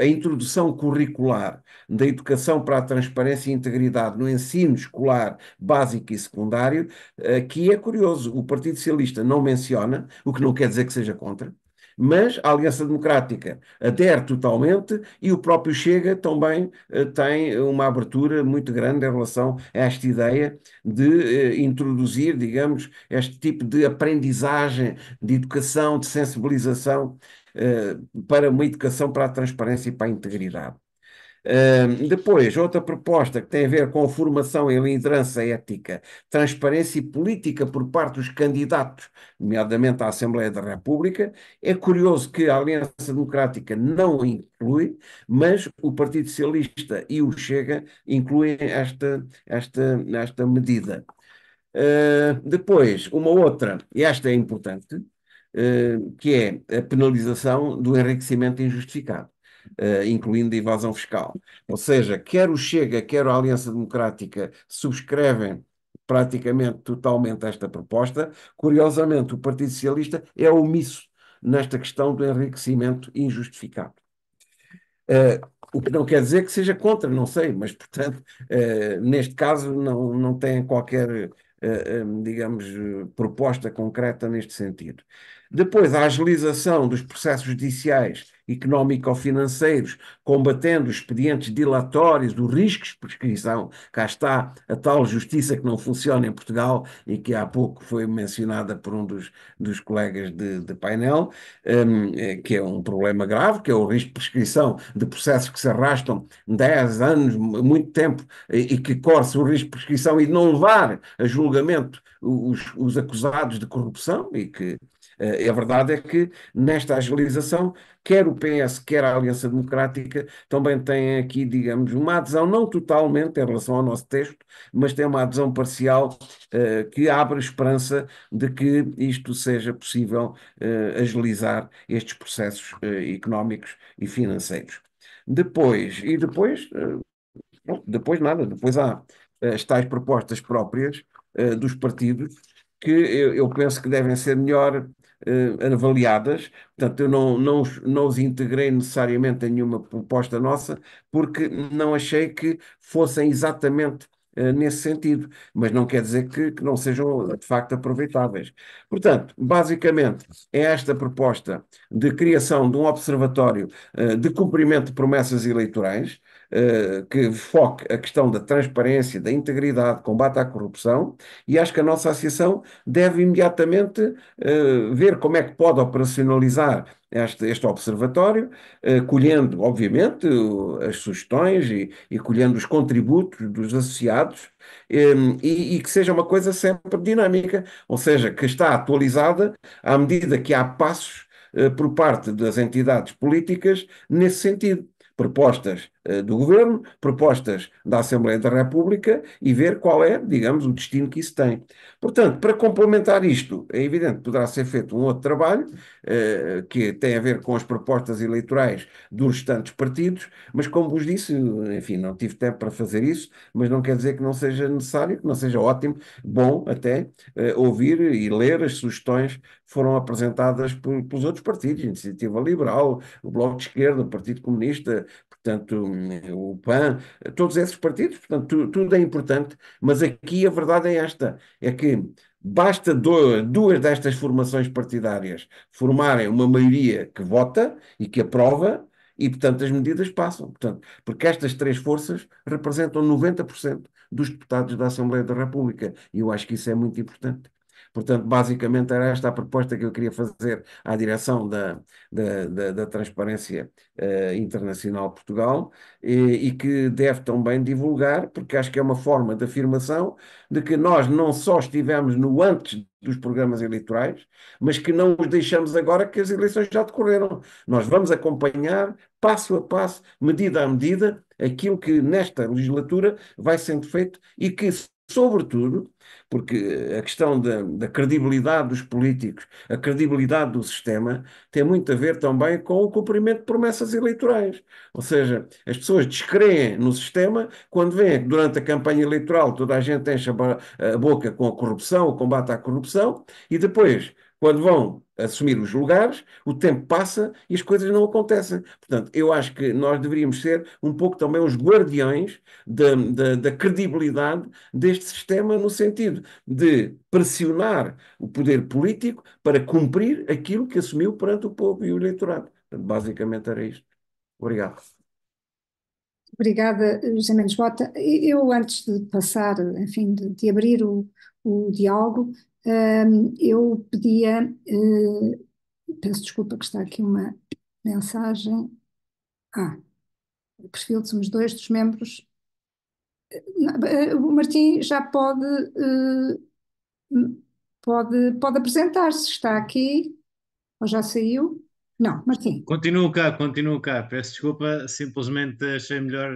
a introdução curricular da educação para a transparência e integridade no ensino escolar básico e secundário, uh, que é curioso, o Partido Socialista não menciona, o que não quer dizer que seja contra, mas a Aliança Democrática adere totalmente e o próprio Chega também eh, tem uma abertura muito grande em relação a esta ideia de eh, introduzir, digamos, este tipo de aprendizagem, de educação, de sensibilização eh, para uma educação para a transparência e para a integridade depois, outra proposta que tem a ver com formação em liderança ética, transparência e política por parte dos candidatos, nomeadamente à Assembleia da República. É curioso que a Aliança Democrática não inclui, mas o Partido Socialista e o Chega incluem esta, esta, esta medida. Uh, depois, uma outra, e esta é importante, uh, que é a penalização do enriquecimento injustificado uh, incluindo a evasão fiscal. Ou seja, quer o Chega, quer a Aliança Democrática subscrevem praticamente totalmente esta proposta. Curiosamente, o Partido Socialista é omisso nesta questão do enriquecimento injustificado. Uh, o que não quer dizer que seja contra, não sei, mas, portanto, eh, neste caso não, não tem qualquer, digamos, proposta concreta neste sentido. Depois, a agilização dos processos judiciais económico-financeiros, combatendo os expedientes dilatórios, os riscos de prescrição. Cá está a tal justiça que não funciona em Portugal e que há pouco foi mencionada por um dos, dos colegas de, de painel, um, eh, que é um problema grave, que é o risco de prescrição de processos que se arrastam 10 anos, muito tempo, e, e que corre-se o risco de prescrição e de não levar a julgamento os, os acusados de corrupção e que eh, a verdade é que nesta agilização, quer o PS, quer a Aliança Democrática, também têm aqui, digamos, uma adesão, não totalmente em relação ao nosso texto, mas tem uma adesão parcial uh, que abre esperança de que isto seja possível uh, agilizar estes processos uh, económicos e financeiros. Depois, e depois, bom, depois nada, depois há as tais propostas próprias dos partidos, que eu, eu, penso que devem ser melhor eh, avaliadas. Portanto, eu não, não, não os integrei necessariamente a nenhuma proposta nossa, porque não achei que fossem exatamente eh, nesse sentido, mas não quer dizer que, que, não sejam de facto aproveitáveis. Portanto, basicamente, é esta proposta de criação de um observatório uh, de cumprimento de promessas eleitorais, eh, que foque a questão da transparência, da integridade, combate à corrupção, e acho que a nossa associação deve imediatamente eh, ver como é que pode operacionalizar este, este observatório, eh, colhendo, obviamente, as sugestões e, e, colhendo os contributos dos associados e, e, que seja uma coisa sempre dinâmica, ou seja, que está atualizada à medida que há passos por parte das entidades políticas nesse sentido. Propostas eh, do governo, propostas da Assembleia da República e ver qual é, digamos, o destino que isso tem. Portanto, para complementar isto, é evidente que poderá ser feito um outro trabalho eh, que tem a ver com as propostas eleitorais dos restantes partidos, mas como vos disse, enfim, não tive tempo para fazer isso, mas não quer dizer que não seja necessário, que não seja ótimo, bom até eh, ouvir e ler as sugestões que foram apresentadas pelos outros partidos, Iniciativa Liberal, o Bloco de Esquerda, o Partido Comunista, portanto o PAN, todos esses partidos, portanto, tu, tudo é importante, mas aqui a verdade é esta: é que basta do, duas destas formações partidárias formarem uma maioria que vota e que aprova, e portanto as medidas passam. Portanto, porque estas três forças representam 90% dos deputados da Assembleia da República, e eu acho que isso é muito importante. Portanto, basicamente era esta a proposta que eu queria fazer à direção da, da, da, da Transparência eh, Internacional Portugal e, e que deve também divulgar, porque acho que é uma forma de afirmação de que nós não só estivemos no antes dos programas eleitorais, mas que não os deixamos agora que as eleições já decorreram. Nós vamos acompanhar passo a passo, medida a medida, aquilo que nesta legislatura vai sendo feito e que sobretudo porque a questão da, da, credibilidade dos políticos, a credibilidade do sistema, tem muito a ver também com o cumprimento de promessas eleitorais. Ou seja, as pessoas descreem no sistema quando veem que durante a campanha eleitoral toda a gente enche a boca com a corrupção, o combate à corrupção, e depois, quando vão assumir os lugares, o tempo passa e as coisas não acontecem. Portanto, eu acho que nós deveríamos ser um pouco também os guardiões da, da, da credibilidade deste sistema, no sentido de pressionar o poder político para cumprir aquilo que assumiu perante o povo e o eleitorado. Portanto, basicamente era isto. Obrigado. Obrigada, José Mendes Bota. Eu, antes de passar, enfim, de, de abrir o, o diálogo, eu pedia, eh, peço desculpa que está aqui uma mensagem. Ah, o perfil de somos dois dos membros. Eh, eh, o Martim já pode, hum, pode, pode apresentar-se, está aqui ou já saiu? Não, Martim. Continuo cá, continuo cá. Peço desculpa, simplesmente achei melhor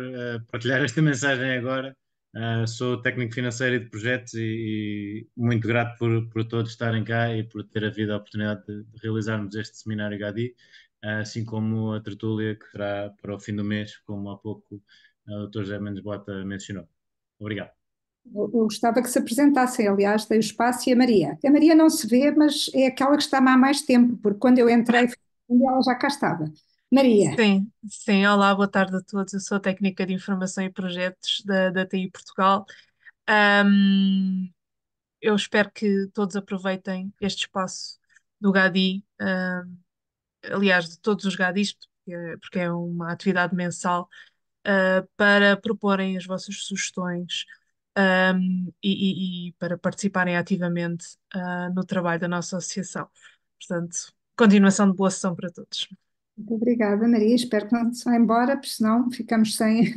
partilhar esta mensagem agora ah, sou técnico financeiro e de projetos e, e, muito grato por, por todos estarem cá e por ter havido a oportunidade de, de realizarmos este seminário GADI, ah, assim como a tertúlia que será para o fim do mês, como há pouco o Dr. José Mendes Bota mencionou. Obrigado. Eu, gostava que se apresentassem, aliás, tem o espaço e a Maria. A Maria não se vê, mas é aquela que está lá há mais tempo, porque quando eu entrei ela já cá estava. Maria. Sim, sim, olá, boa tarde a todos. Eu sou técnica de informação e projetos da, da TI Portugal. Um, eu espero que todos aproveitem este espaço do GADI, um, aliás, de todos os GADIs, é, porque é uma atividade mensal, uh, para proporem as vossas sugestões um, e, e, e, para participarem ativamente uh, no trabalho da nossa associação. Portanto, continuação de boa sessão para todos. Muito obrigada, Maria. Espero que não se vá embora, porque senão ficamos sem.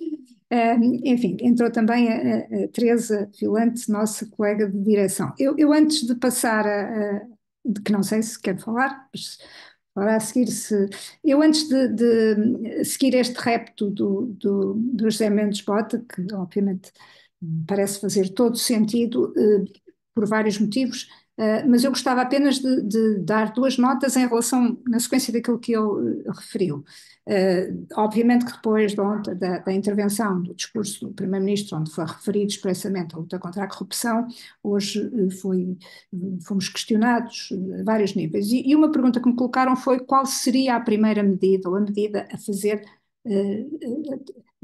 enfim, entrou também a, a Teresa Vilante, nossa colega de direção. Eu, eu antes de passar a, a de que não sei se quer falar, mas falar a seguir se. Eu antes de, de seguir este repto do, do, do, José Mendes Bota, que obviamente parece fazer todo sentido eh, por vários motivos, ah, mas eu gostava apenas de, de, dar duas notas em relação, na sequência daquilo que ele eh, referiu. Uh, obviamente que depois de ontem, da, da, intervenção do discurso do Primeiro-Ministro, onde foi referido expressamente a luta contra a corrupção, hoje eh, foi, fomos questionados eh, a vários níveis. E, e, uma pergunta que me colocaram foi qual seria a primeira medida ou a medida a fazer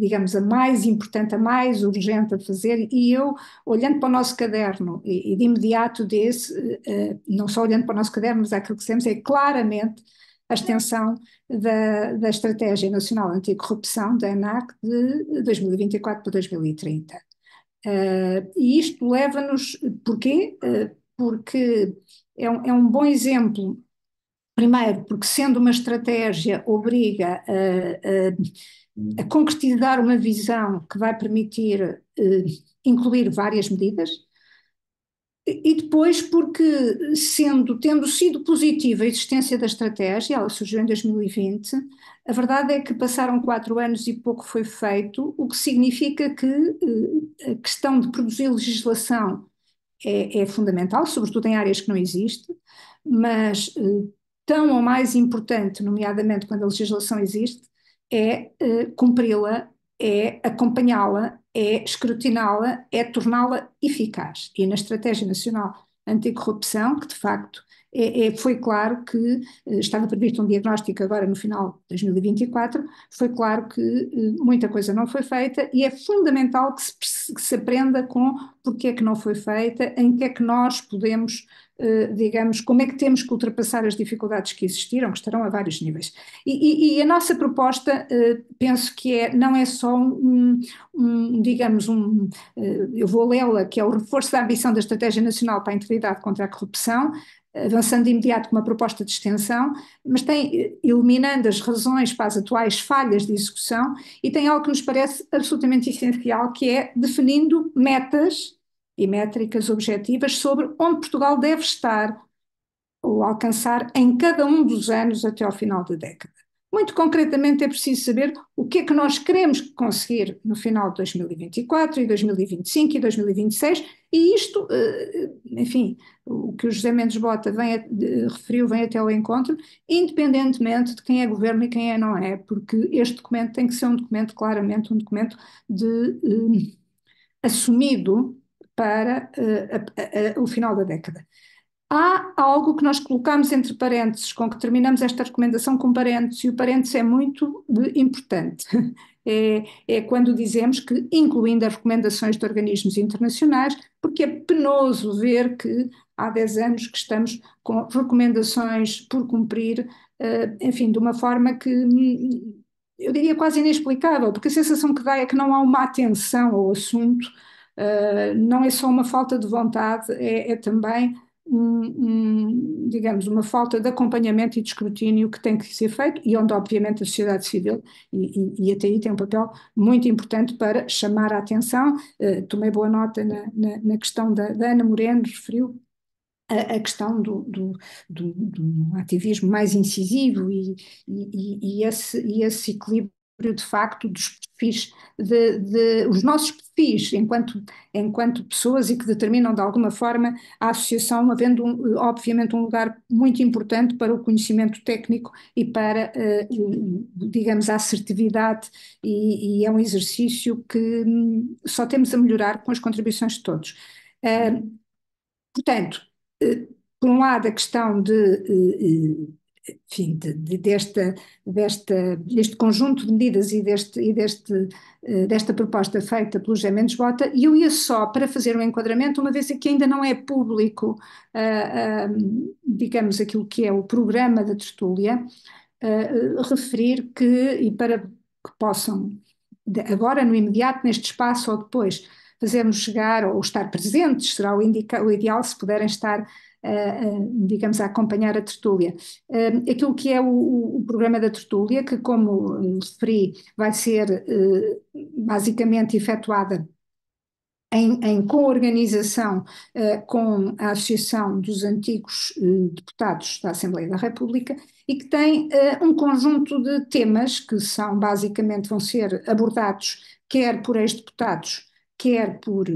digamos, a mais importante, a mais urgente a fazer, e eu, olhando para o nosso caderno, e, e de imediato desse, uh, não só olhando para o nosso caderno, mas aquilo que temos é claramente a extensão da, da Estratégia Nacional Anticorrupção, da ANAC, de 2024 para 2030. Uh, eh, e isto leva-nos, porquê? Uh, porque é um, é um bom exemplo, primeiro, porque sendo uma estratégia obriga a a concretizar uma visão que vai permitir eh, incluir várias medidas, e depois porque, sendo, tendo sido positiva a existência da estratégia, ela surgiu em 2020, a verdade é que passaram quatro anos e pouco foi feito, o que significa que eh, a questão de produzir legislação é, é, fundamental, sobretudo em áreas que não existe, mas eh, tão ou mais importante, nomeadamente quando a legislação existe, é uh, cumpri-la, é acompanhá-la, é escrutiná-la, é torná-la eficaz. E na Estratégia Nacional Anticorrupção, que de facto é, é, foi claro que uh, estava previsto um diagnóstico agora no final de 2024, foi claro que uh, muita coisa não foi feita e é fundamental que se, que se aprenda com porque é que não foi feita, em que é que nós podemos eh, digamos, como é que temos que ultrapassar as dificuldades que existiram, que estarão a vários níveis. E, e, e a nossa proposta, eh, penso que é, não é só um, um digamos, um, eh, eu vou lê-la, que é o reforço da ambição da Estratégia Nacional para a Integridade contra a Corrupção, avançando de imediato com uma proposta de extensão, mas tem, eliminando as razões para as atuais falhas de execução, e tem algo que nos parece absolutamente essencial, que é definindo metas e métricas objetivas sobre onde Portugal deve estar ou alcançar em cada um dos anos até ao final da década. Muito concretamente, é preciso saber o que é que nós queremos conseguir no final de 2024 e 2025 e 2026, e isto, eh, enfim, o que o José Mendes Bota vem, referiu vem até ao encontro, independentemente de quem é governo e quem é não é, porque este documento tem que ser um documento, claramente, um documento de, eh, assumido para uh, o final da década. Há algo que nós colocamos entre parênteses, com que terminamos esta recomendação com parênteses, e o parênteses é muito eh, importante. É, é, quando dizemos que, incluindo as recomendações de organismos internacionais, porque é penoso ver que há 10 anos que estamos com recomendações por cumprir, eh, enfim, de uma forma que eu diria quase inexplicável, porque a sensação que dá é que não há uma atenção ao assunto Uh, não é só uma falta de vontade, é, é também, um, um, digamos, uma falta de acompanhamento e de escrutínio que tem que ser feito e onde, obviamente, a sociedade civil e, e, e a TI tem um papel muito importante para chamar a atenção. Uh, tomei boa nota na, na, na questão da, da Ana Moreno, referiu a, questão do, do, do, do, ativismo mais incisivo e, e, e, esse, e esse equilíbrio de facto dos perfis de, de, os nossos perfis enquanto, enquanto pessoas e que determinam de alguma forma a associação, havendo um, obviamente um lugar muito importante para o conhecimento técnico e para, eh, digamos, a assertividade e, e, é um exercício que hum, só temos a melhorar com as contribuições de todos. Eh, portanto, eh, por um lado a questão de enfim, de, de, desta, desta, deste conjunto de medidas e, deste, e deste, eh, desta proposta feita pelo G. Mendes Bota, e eu ia só para fazer um enquadramento, uma vez que ainda não é público, uh, uh, digamos, aquilo que é o programa da tertúlia, uh, referir que, e para que possam, agora no imediato, neste espaço ou depois, fazermos chegar ou estar presentes, será o, indica, o ideal se puderem estar presentes eh, eh, digamos, a acompanhar a tertúlia. Eh, aquilo que é o, programa da tertúlia, que como referi, vai ser basicamente efetuada em, em coorganização com a Associação dos Antigos Deputados da Assembleia da República e que tem uh, um conjunto de temas que são basicamente vão ser abordados quer por ex-deputados quer por, eh,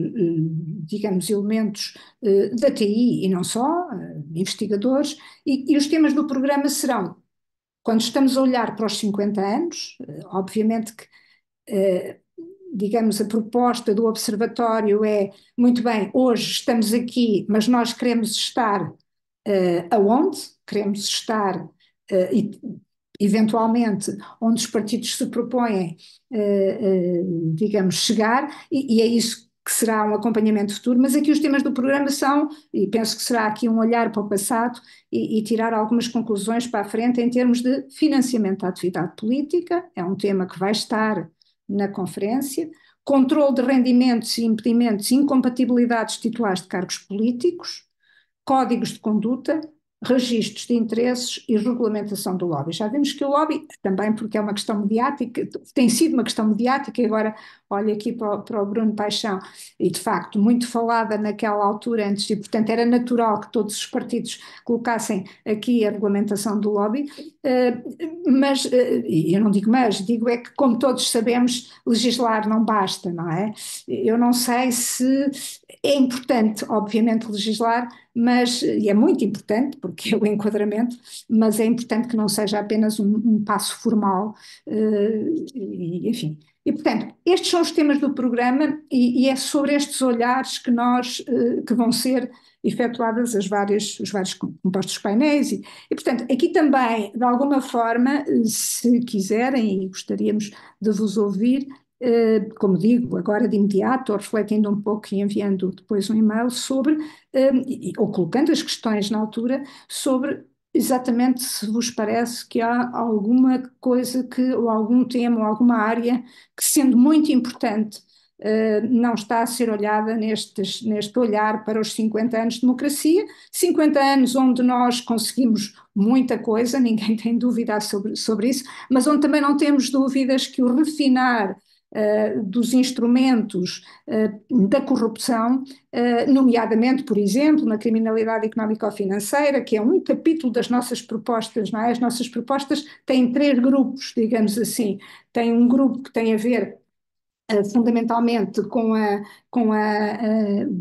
digamos, elementos eh, da TI e não só, eh, investigadores, e, e os temas do programa serão, quando estamos a olhar para os 50 anos, obviamente que digamos, a proposta do observatório é muito bem, hoje estamos aqui, mas nós queremos estar aonde? Queremos estar e eventualmente, onde os partidos se propõem, eh, eh, digamos, chegar, e, e é isso que será um acompanhamento futuro, mas aqui os temas do programa são, e penso que será aqui um olhar para o passado e, e, tirar algumas conclusões para a frente em termos de financiamento da atividade política, é um tema que vai estar na conferência, controle de rendimentos e impedimentos, incompatibilidades titulares de cargos políticos, códigos de conduta, registros de interesses e regulamentação do lobby. Já vimos que o lobby, também porque é uma questão mediática, tem sido uma questão mediática, e agora olha aqui para o, para o, Bruno Paixão, e de facto muito falada naquela altura antes, e portanto era natural que todos os partidos colocassem aqui a regulamentação do lobby, eh, mas, eh, eu não digo mas, digo é que como todos sabemos, legislar não basta, não é? Eu não sei se é importante, obviamente, legislar, mas, e é muito importante, porque é o enquadramento, mas é importante que não seja apenas um, um passo formal, uh, e, enfim. E, portanto, estes são os temas do programa e, e é sobre estes olhares que nós, uh, que vão ser efetuadas as várias, os vários compostos painéis. E, e, portanto, aqui também, de alguma forma, se quiserem e gostaríamos de vos ouvir, eh, como digo, agora de imediato, ou refletindo um pouco e enviando depois um e-mail sobre, eh, ou colocando as questões na altura, sobre exatamente se vos parece que há alguma coisa que, ou algum tema, ou alguma área que, sendo muito importante, eh, não está a ser olhada nestes, neste olhar para os 50 anos de democracia, 50 anos onde nós conseguimos muita coisa, ninguém tem dúvida sobre, sobre isso, mas onde também não temos dúvidas que o refinar eh, dos instrumentos eh, da corrupção, eh, nomeadamente, por exemplo, na criminalidade económico-financeira, que é um capítulo das nossas propostas, não é? As nossas propostas têm três grupos, digamos assim. Tem um grupo que tem a ver fundamentalmente com, a, com a,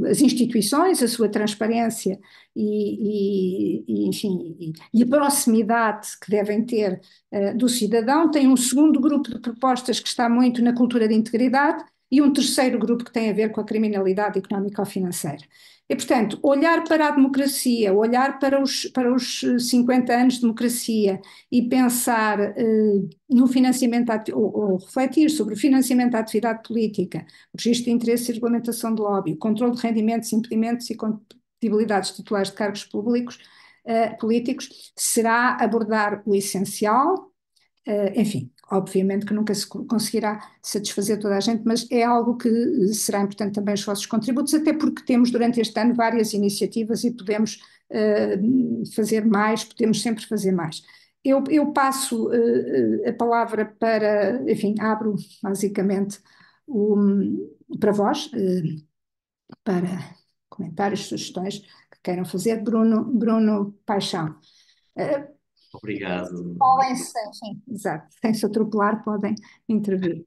as instituições, a sua transparência e, e, e enfim, e, a proximidade que devem ter uh, do cidadão. Tem um segundo grupo de propostas que está muito na cultura da integridade e um terceiro grupo que tem a ver com a criminalidade económica ou financeira. E, portanto, olhar para a democracia, olhar para os, para os 50 eh, anos de democracia e pensar eh, no financiamento, ou, ou, refletir sobre o financiamento da atividade política, registro de interesses e regulamentação de lobby, controle de rendimentos, impedimentos e compatibilidades titulares de cargos públicos, eh, políticos, será abordar o essencial, eh, enfim, Obviamente que nunca se conseguirá satisfazer toda a gente, mas é algo que eh, será importante também os vossos contributos, até porque temos durante este ano várias iniciativas e podemos uh, fazer mais, podemos sempre fazer mais. Eu, eu passo uh, a palavra para, enfim, abro basicamente o, para vós, uh, para comentários, sugestões que queiram fazer. Bruno, Bruno Paixão. Uh, Obrigado. Podem se, sim, exato. Sem se atropelar, podem intervir.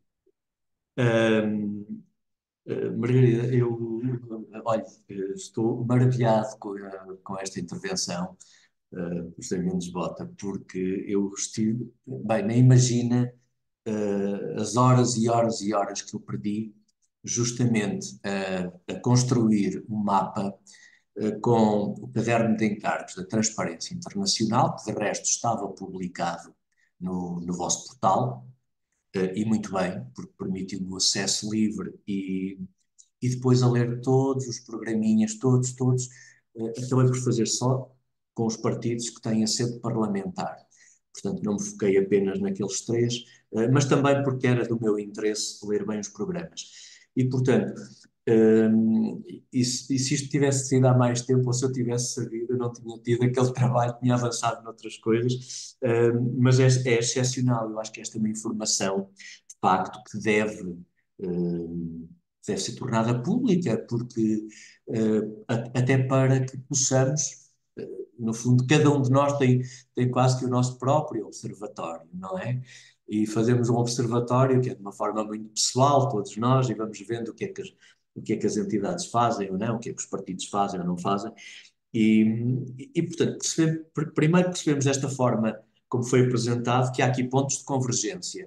Um, eh, Margarida, eu olha, estou maravilhado com, a, com esta intervenção uh, eh, José Mendes Bota, porque eu estive, bem, nem imagina uh, as horas e horas e horas que eu perdi justamente uh, a construir um mapa eh, com o caderno de encargos da Transparência Internacional, que de resto estava publicado no, no vosso portal, eh, e muito bem, porque permitiu o acesso livre e, e depois a ler todos os programinhas, todos, todos, também eh, por fazer só com os partidos que têm assento parlamentar. Portanto, não me foquei apenas naqueles três, mas também porque era do meu interesse ler bem os programas. E, portanto, e, se, e, se isto tivesse sido há mais tempo, ou se eu tivesse sabido, eu não tinha tido aquele trabalho, tinha avançado noutras coisas, mas é, é, excepcional. Eu acho que esta é uma informação, de facto, que deve, deve ser tornada pública, porque uh, até para que possamos, uh, no fundo, cada um de nós tem, tem quase que o nosso próprio observatório, não é? e fazemos um observatório que é de uma forma muito pessoal, todos nós, e vamos vendo o que é que o que é que as entidades fazem ou não, o que é que os partidos fazem ou não fazem. E, e portanto, primeiro percebemos desta forma, como foi apresentado, que há aqui pontos de convergência,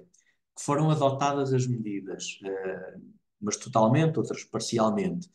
que foram adotadas as medidas, eh, mas totalmente, outras parcialmente.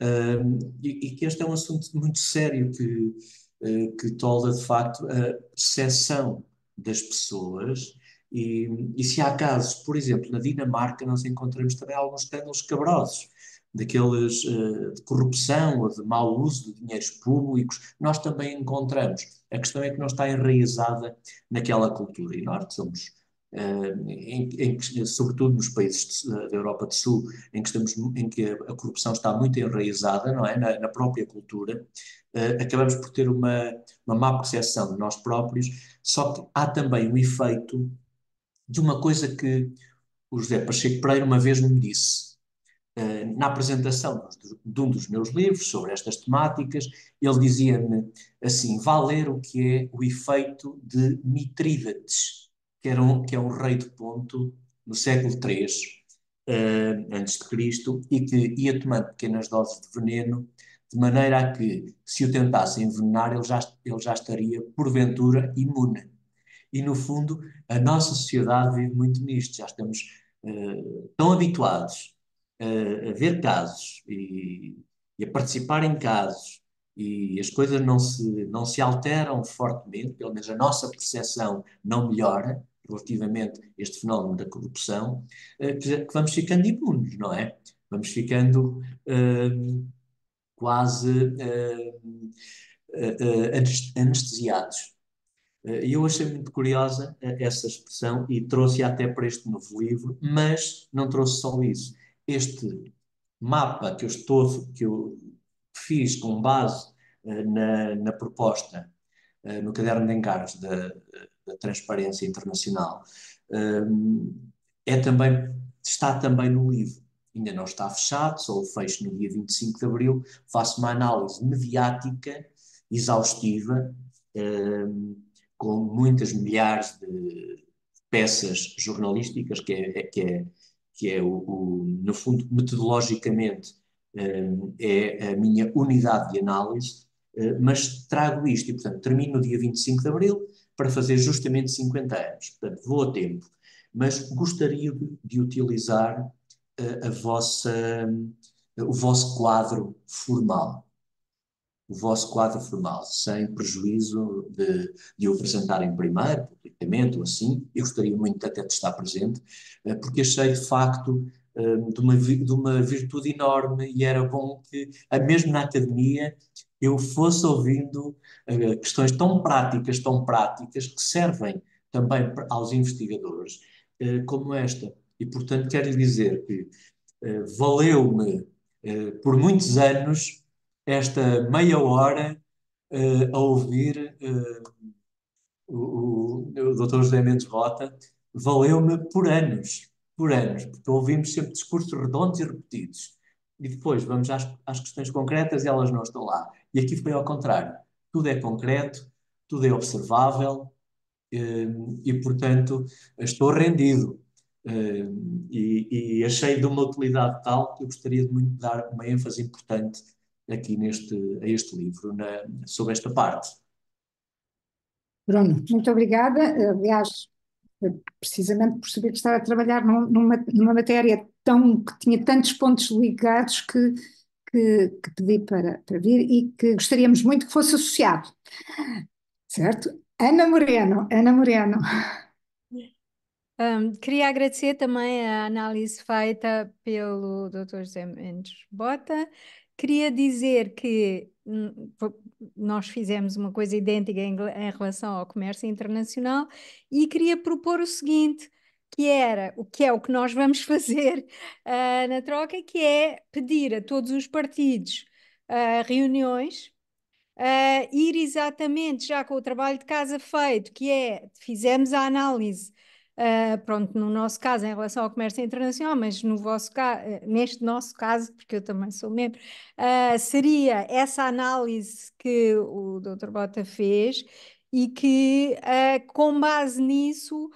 Eh, e, que este é um assunto muito sério que, eh, que tolda, de facto, a percepção das pessoas e, e, se há casos, por exemplo, na Dinamarca nós encontramos também alguns escândalos cabrosos daqueles uh, de corrupção ou de mau uso de dinheiros públicos, nós também encontramos. A questão é que não está enraizada naquela cultura. E nós somos, uh, em, em, sobretudo nos países de, da Europa do Sul, em que, estamos, em que a, corrupção está muito enraizada, não é? Na, na própria cultura, uh, acabamos por ter uma, uma má percepção de nós próprios, só que há também o efeito de uma coisa que o José Pacheco Pereira uma vez me disse, eh, na apresentação de um dos meus livros sobre estas temáticas, ele dizia-me assim: vá ler o que é o efeito de Mitrídates, que, um, que é um rei de ponto no século III uh, eh, antes de Cristo e que ia tomando pequenas doses de veneno, de maneira a que, se o tentasse envenenar, ele já, ele já estaria, porventura, imune. E, no fundo, a nossa sociedade vive muito nisto, já estamos uh, tão habituados a, a ver casos e, e, a participar em casos e as coisas não se, não se alteram fortemente, pelo menos a nossa percepção não melhora relativamente a este fenómeno da corrupção, eh, que, vamos ficando imunes, não é? Vamos ficando uh, quase uh, uh, anestesiados. E eu achei muito curiosa essa expressão e trouxe até para este novo livro, mas não trouxe só isso este mapa que eu estou, que eu fiz com base eh, na, na proposta eh, no caderno de encargos da, da Transparência Internacional, eh, é também, está também no livro. Ainda não está fechado, só o fecho no dia 25 de abril. Faço uma análise mediática, exaustiva, com muitas milhares de peças jornalísticas, que é, que é que é, o, o no fundo, metodologicamente, eh, é a minha unidade de análise, eh, mas trago isto e, portanto, termino no dia 25 de abril para fazer justamente 50 anos. Portanto, vou a tempo. Mas gostaria de utilizar eh, a vossa, o vosso quadro formal o vosso quadro formal, sem prejuízo de, de o apresentarem primeiro, publicamente ou assim. Eu gostaria muito até de estar presente, eh, porque achei de facto eh, de uma, de uma virtude enorme e era bom que, mesmo na academia, eu fosse ouvindo eh, questões tão práticas, tão práticas, que servem também aos investigadores, como esta. E, portanto, quero lhe dizer que valeu-me por muitos anos esta meia hora uh, a ouvir uh, o, o, o Dr. José Mendes Rota valeu-me por anos, por anos, porque ouvimos sempre discursos redondos e repetidos. E depois vamos às, às questões concretas e elas não estão lá. E aqui foi ao contrário. Tudo é concreto, tudo é observável eh, e, portanto, estou rendido. e, e, achei de uma utilidade tal que eu gostaria de muito dar uma ênfase importante aqui neste, a este livro, na, sobre esta parte. Bruno, muito obrigada. Aliás, precisamente por saber que estava a trabalhar numa, numa matéria tão, que tinha tantos pontos ligados que, que, que pedi para, para vir e que gostaríamos muito que fosse associado. Certo? Ana Moreno, Ana Moreno. Um, queria agradecer também a análise feita pelo Dr. José Mendes Bota Queria dizer que hum, nós fizemos uma coisa idêntica em, em relação ao comércio internacional e queria propor o seguinte, que era o que é o que nós vamos fazer uh, na troca, que é pedir a todos os partidos uh, reuniões, uh, ir exatamente já com o trabalho de casa feito, que é fizemos a análise Uh, pronto, no nosso caso, em relação ao comércio internacional, mas no vosso ah, neste nosso caso, porque eu também sou membro, uh, seria essa análise que o Dr. Bota fez e que, uh, com base nisso,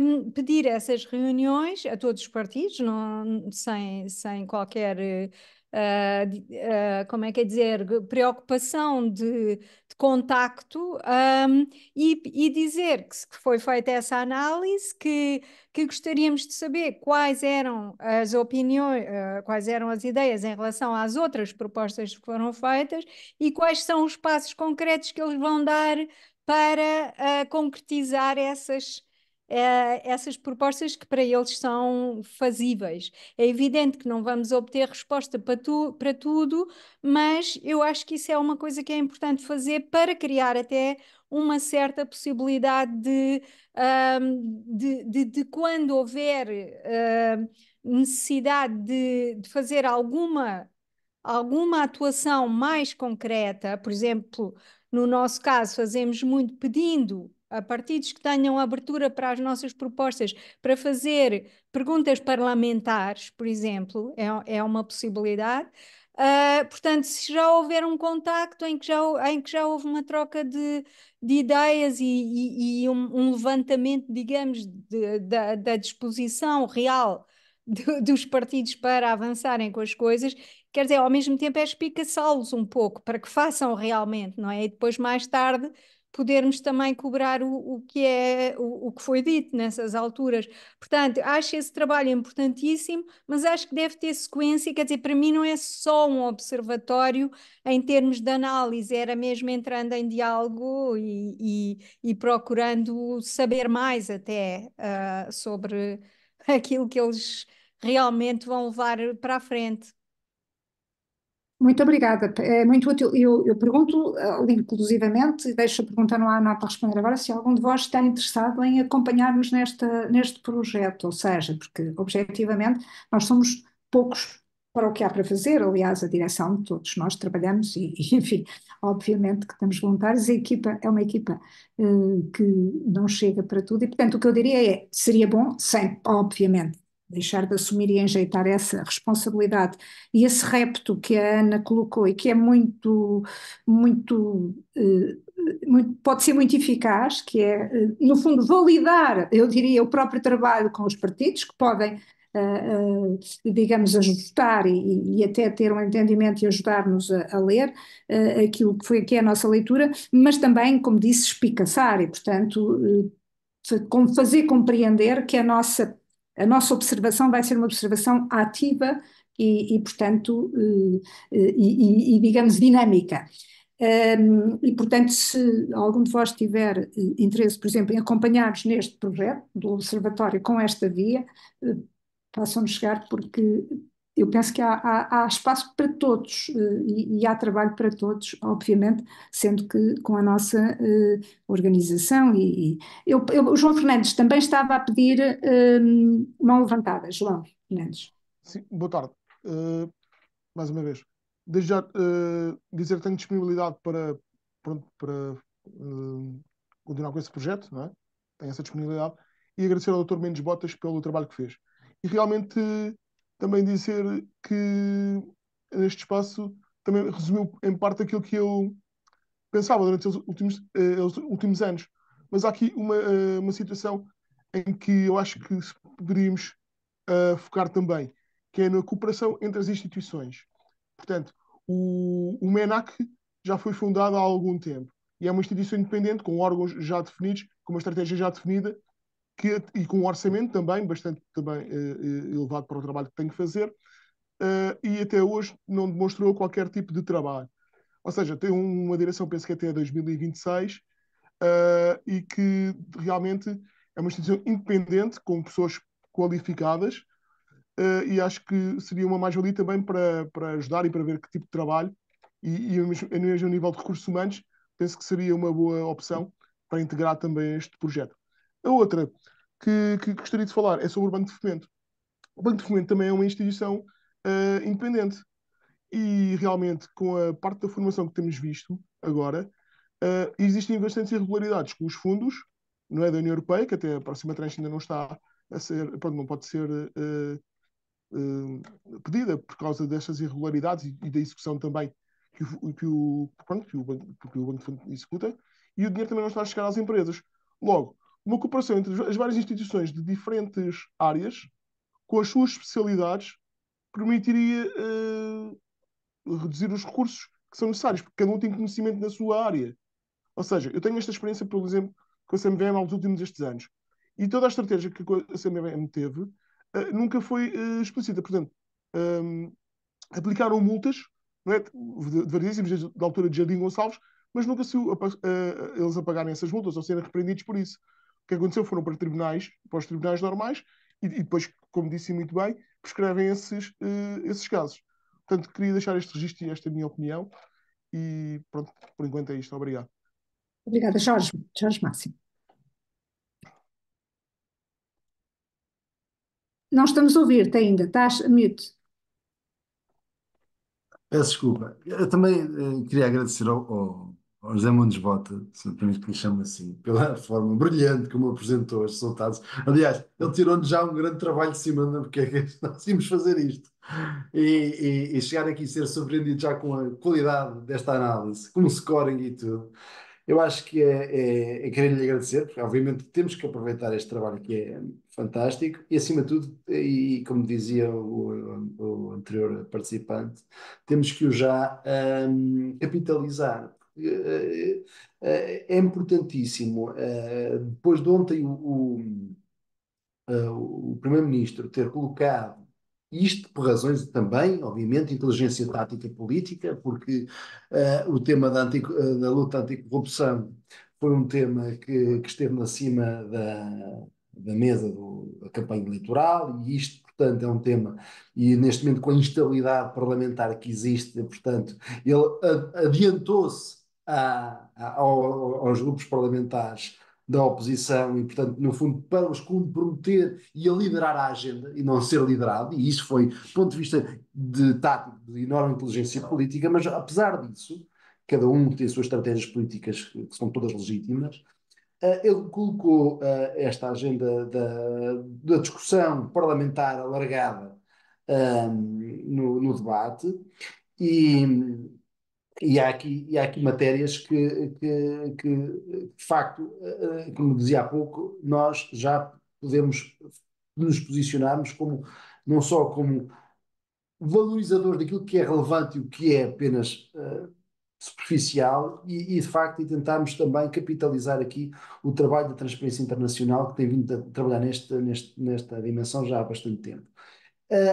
um, pedir essas reuniões a todos os partidos, não, sem, sem qualquer uh, uh, como é que é dizer, preocupação de, de contacto um, e, e, dizer que, foi feita essa análise, que, que gostaríamos de saber quais eram as opiniões, uh, quais eram as ideias em relação às outras propostas que foram feitas e quais são os passos concretos que eles vão dar para concretizar essas é, essas propostas que para eles são fazíveis. É evidente que não vamos obter resposta para, tu, para tudo, mas eu acho que isso é uma coisa que é importante fazer para criar até uma certa possibilidade de, um, de, de, de, quando houver uh, necessidade de, de fazer alguma, alguma atuação mais concreta, por exemplo, no nosso caso, fazemos muito pedindo a partidos que tenham abertura para as nossas propostas, para fazer perguntas parlamentares, por exemplo, é, é uma possibilidade. Uh, portanto, se já houver um contacto em que já, em que já houve uma troca de, de ideias e, e, e um, um, levantamento, digamos, de, da disposição real dos partidos para avançarem com as coisas, quer dizer, ao mesmo tempo é espicaçá-los um pouco para que façam realmente, não é? E depois, mais tarde, podermos também cobrar o, o que é o, o, que foi dito nessas alturas. Portanto, acho esse trabalho importantíssimo, mas acho que deve ter sequência, quer dizer, para mim não é só um observatório em termos de análise, era mesmo entrando em diálogo e, e, e procurando saber mais até uh, sobre aquilo que eles realmente vão levar para a frente. Muito obrigada, é muito útil. Eu, eu pergunto, eh, inclusivamente, e deixo a pergunta no ar para responder agora, se algum de vós está interessado em acompanhar-nos neste projeto, ou seja, porque objetivamente nós somos poucos para o que há para fazer, aliás, a direção de todos nós trabalhamos e, e enfim, obviamente que temos voluntários, a equipa é uma equipa uh, que não chega para tudo e, portanto, o que eu diria é, seria bom, sem, obviamente, deixar de assumir e enjeitar essa responsabilidade e esse repto que a Ana colocou e que é muito, muito, eh, muito pode ser muito eficaz, que é, eh, no fundo, validar, eu diria, o próprio trabalho com os partidos, que podem Uh, uh, digamos, ajustar e, e, até ter um entendimento e ajudar-nos a, a, ler uh, aquilo que foi aqui é a nossa leitura, mas também, como disse, espicaçar e, portanto, fazer compreender que a nossa a nossa observação vai ser uma observação ativa e, e portanto, eh, eh, e, e, e, digamos, dinâmica. e, portanto, se algum de vós tiver eh, interesse, por exemplo, em acompanhar-nos neste projeto do Observatório com esta via, façam-nos chegar, porque eu penso que há, há, há espaço para todos eh, e, e, há trabalho para todos, obviamente, sendo que com a nossa eh, organização e, e eu, eu, o João Fernandes também estava a pedir eh, mão levantada, João Fernandes. Sim, boa tarde. Uh, mais uma vez. Desde já uh, dizer que tenho disponibilidade para, pronto, para uh, continuar com esse projeto, não é? Tenho essa disponibilidade e agradecer ao Dr. Mendes Botas pelo trabalho que fez. E realmente também dizer que neste espaço também resumiu em parte aquilo que eu pensava durante os últimos, os eh, últimos anos. Mas há aqui uma, eh, uma situação em que eu acho que poderíamos uh, focar também, que é na cooperação entre as instituições. Portanto, o, o MENAC já foi fundado há algum tempo e é uma instituição independente com órgãos já definidos, com uma estratégia já definida que, e com um orçamento também bastante também, uh, elevado para o trabalho que tem que fazer, uh, e até hoje não demonstrou qualquer tipo de trabalho. Ou seja, tem uma direção, penso que até 2026, uh, e que realmente é uma instituição independente, com pessoas qualificadas, e acho que seria uma mais-valia também para, para ajudar e para ver que tipo de trabalho, e, e mesmo, a nível de recursos humanos, penso que seria uma boa opção para integrar também este projeto. A outra que, que gostaria de falar é sobre o Banco de Fomento. O Banco de Fomento também é uma instituição uh, independente. E realmente, com a parte da formação que temos visto agora, uh, existem bastantes irregularidades com os fundos, não é da União Europeia, que até a próxima tranche ainda não está a ser, pronto, não pode ser uh, pedida por causa destas irregularidades e, e da execução também que o, que o, pronto, que o, banco, que o banco executa, e o dinheiro também não está a chegar às empresas. Logo, uma cooperação entre as várias instituições de diferentes áreas, com as suas especialidades, permitiria uh, reduzir os recursos que são necessários, porque cada um tem conhecimento na sua área. Ou seja, eu tenho esta experiência, por exemplo, com a CMVM aos últimos destes anos. E toda a estratégia que a CMVM teve uh, nunca foi uh, explícita. Portanto, um, ehm, aplicaram multas, não é? de, de da altura de Jardim Gonçalves, mas nunca se uh, eles apagarem essas multas ou serem repreendidos por isso. O que aconteceu foram para tribunais, para os tribunais normais, e, e depois, como disse muito bem, prescrevem esses, uh, esses casos. Portanto, queria deixar este registro e esta minha opinião. E pronto, por enquanto é isto. Obrigado. Obrigada, Jorge. Jorge Máximo. Não estamos a ouvir-te ainda, estás a mute. Peço desculpa. Eu também eh, queria agradecer ao, ao, José Mendes Bota, se me permite que lhe chame assim, pela forma brilhante como apresentou os resultados. Aliás, ele tirou-nos já um grande trabalho de cima, não? É? porque é que nós íamos fazer isto. E, e, e, chegar aqui e ser surpreendido já com a qualidade desta análise, com o scoring e tudo. Eu acho que é, é, é querer lhe agradecer, porque obviamente temos que aproveitar este trabalho que é fantástico e, acima de tudo, e, como dizia o, o, o anterior participante, temos que o já um, capitalizar eh, eh, eh, é importantíssimo. Depois de ontem o, o, o Primeiro-Ministro ter colocado isto por razões também, obviamente, inteligência tática política, porque uh, o tema da, anti, da luta anticorrupção foi um tema que, que esteve na cima da, da mesa do, da campanha eleitoral e isto, portanto, é um tema, e neste momento com a instabilidade parlamentar que existe, portanto, ele adiantou-se a, a, aos grupos parlamentares da oposição e, portanto, no fundo, para os comprometer e a liderar a agenda e não ser liderado, e isso foi, do ponto de vista de tático, de enorme inteligência política, mas apesar disso, cada um tem as suas estratégias políticas, que são todas legítimas, eh, ele colocou eh, esta agenda da, da discussão parlamentar alargada um, eh, no, no debate e e há aqui, e há aqui matérias que, que, que, de facto, eh, eh, como dizia há pouco, nós já podemos nos posicionarmos como, não só como valorizadores daquilo que é relevante e o que é apenas uh, superficial e, e, de facto, e tentarmos também capitalizar aqui o trabalho da Transparência Internacional que tem vindo a trabalhar neste, neste, nesta dimensão já há bastante tempo.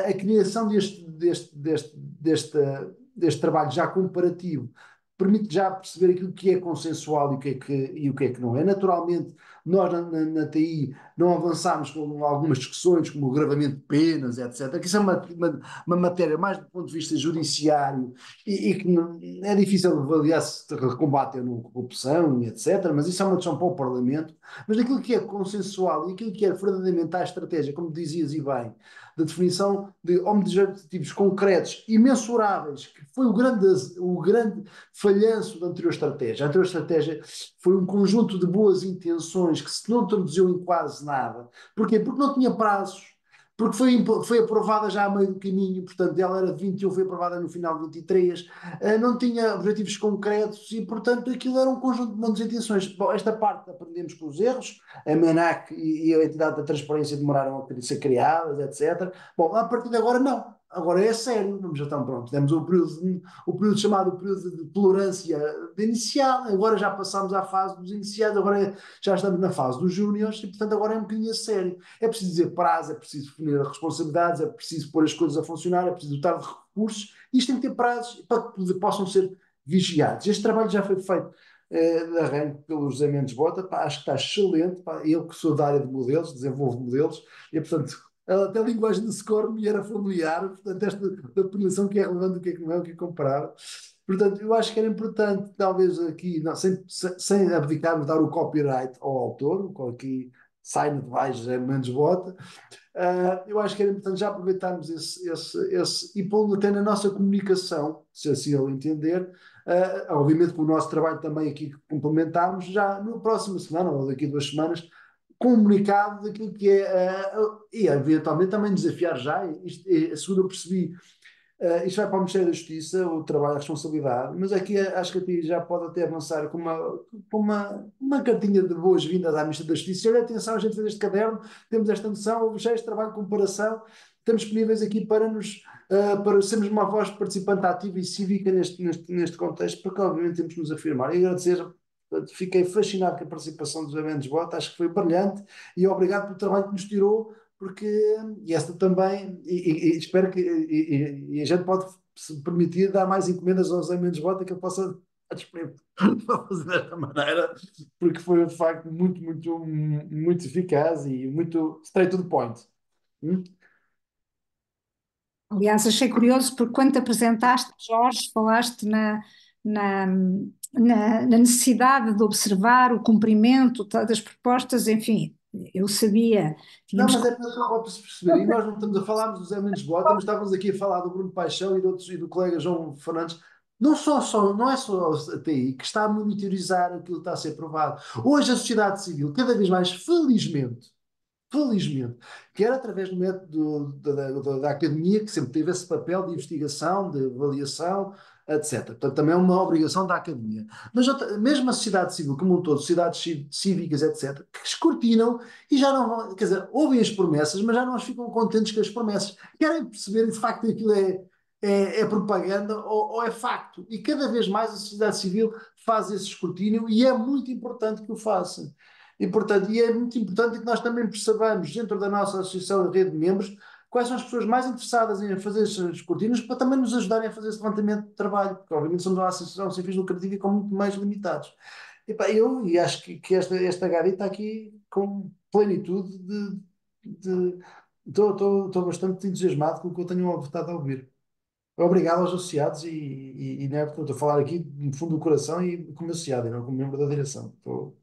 a criação deste, deste, deste, desta este trabalho já comparativo permite já perceber aquilo que é consensual e o que é que, e o que, é que não é. Naturalmente, nós na, na, na TI não avançámos com algumas discussões como o gravamento de penas, etc., que isso é uma, uma, uma matéria mais do ponto de vista judiciário e, e que não, é difícil avaliar se combate a corrupção, etc., mas isso é uma discussão para o Parlamento. Mas aquilo que é consensual e aquilo que é verdadeiramente a estratégia, como dizias e bem, da definição de objetivos concretos e mensuráveis, que foi o grande, o grande falhanço da anterior estratégia. A anterior estratégia foi um conjunto de boas intenções que se não traduziu em quase nada. Porquê? Porque não tinha prazos porque foi, foi aprovada já a meio do caminho, portanto, ela era de 21, foi aprovada no final de 23, eh, não tinha objetivos concretos e, portanto, aquilo era um conjunto de muitas intenções. Bom, esta parte aprendemos com os erros, a MENAC e a entidade da transparência demoraram a ser criadas, etc. Bom, a partir de agora, não. Agora é sério, vamos já estar pronto. Temos o período, de, o período chamado período de tolerância de inicial, agora já passámos à fase dos iniciados, agora é, já estamos na fase dos júniores e, portanto, agora é um bocadinho a sério. É preciso dizer prazo, é preciso definir as responsabilidades, é preciso pôr as coisas a funcionar, é preciso dotar de recursos. Isto tem que ter prazos para que possam ser vigiados. Este trabalho já foi feito uh, de arranque pelo José Mendes Bota, pá, acho que está excelente. Pá, eu que sou da área de modelos, desenvolvo modelos, e portanto ela até a linguagem do score me era familiar, portanto, esta da punição que é relevante, o que é que não é, o que é comparar. Portanto, eu acho que era importante, talvez aqui, não, sem, sem abdicarmos dar o copyright ao autor, o qual aqui sai de baixo, é menos bota, uh, eu acho que era importante já aproveitarmos esse, esse, esse e pô-lo até na nossa comunicação, se assim ele entender, uh, obviamente com o nosso trabalho também aqui complementarmos, já na próxima semana ou daqui a duas semanas, comunicado daquilo que é. Uh, e eventualmente também desafiar já, isto, é, segundo eu percebi, uh, isto vai para o Ministério da Justiça, o trabalho, a responsabilidade, mas aqui acho que a ti já pode até avançar com uma, com uma, uma cartinha de boas-vindas à Ministra da Justiça. Olha, atenção, a gente fez este caderno, temos esta noção, houve já este trabalho de comparação, estamos disponíveis aqui para nos uh, para sermos uma voz participante ativa e cívica neste, neste, neste contexto, porque obviamente temos de nos afirmar. E agradecer Fiquei fascinado com a participação dos Mendes Bota, acho que foi brilhante e obrigado pelo trabalho que nos tirou, porque hum, e esta também, e, e espero que e, e, a gente pode se permitir dar mais encomendas aos Mendes Bota que eu possa para fazer desta maneira, porque foi de facto muito, muito, muito eficaz e muito straight to the point. Hum? Aliás, achei curioso porque quando te apresentaste, Jorge, falaste na, na, na, na necessidade de observar o cumprimento das propostas, enfim, eu sabia. Tínhamos... Não, mas é para se perceber, e nós não estamos a falarmos do Zé Mendes Bota, mas estávamos aqui a falar do Bruno Paixão e, e do colega João Fernandes. Não, só, só, não é só a TI que está a monitorizar aquilo que está a ser aprovado. Hoje a sociedade civil, cada vez mais, felizmente, felizmente, quer através do método da, da, da, academia, que sempre teve esse papel de investigação, de avaliação, etc. Portanto, também é uma obrigação da academia. Mas outra, mesmo a sociedade civil como um todo, sociedades cívicas, etc., que escrutinam e já não vão, quer dizer, ouvem as promessas, mas já não ficam contentes com as promessas. Querem perceber de facto aquilo é, é, é propaganda ou, ou, é facto. E cada vez mais a sociedade civil faz esse escrutínio e é muito importante que o faça. E, portanto, e é muito importante que nós também percebamos, dentro da nossa Associação de Rede de Membros, quais são as pessoas mais interessadas em fazer essas cortinas para também nos ajudarem a fazer esse levantamento de trabalho, porque obviamente somos uma associação sem fins lucrativos e com muito mais limitados. E pá, eu e acho que, que esta, esta está aqui com plenitude de. Estou bastante entusiasmado com o que eu tenho votado a ouvir. Obrigado aos associados e, e, e né, estou a falar aqui no fundo do coração e como associado e não como membro da direção. Estou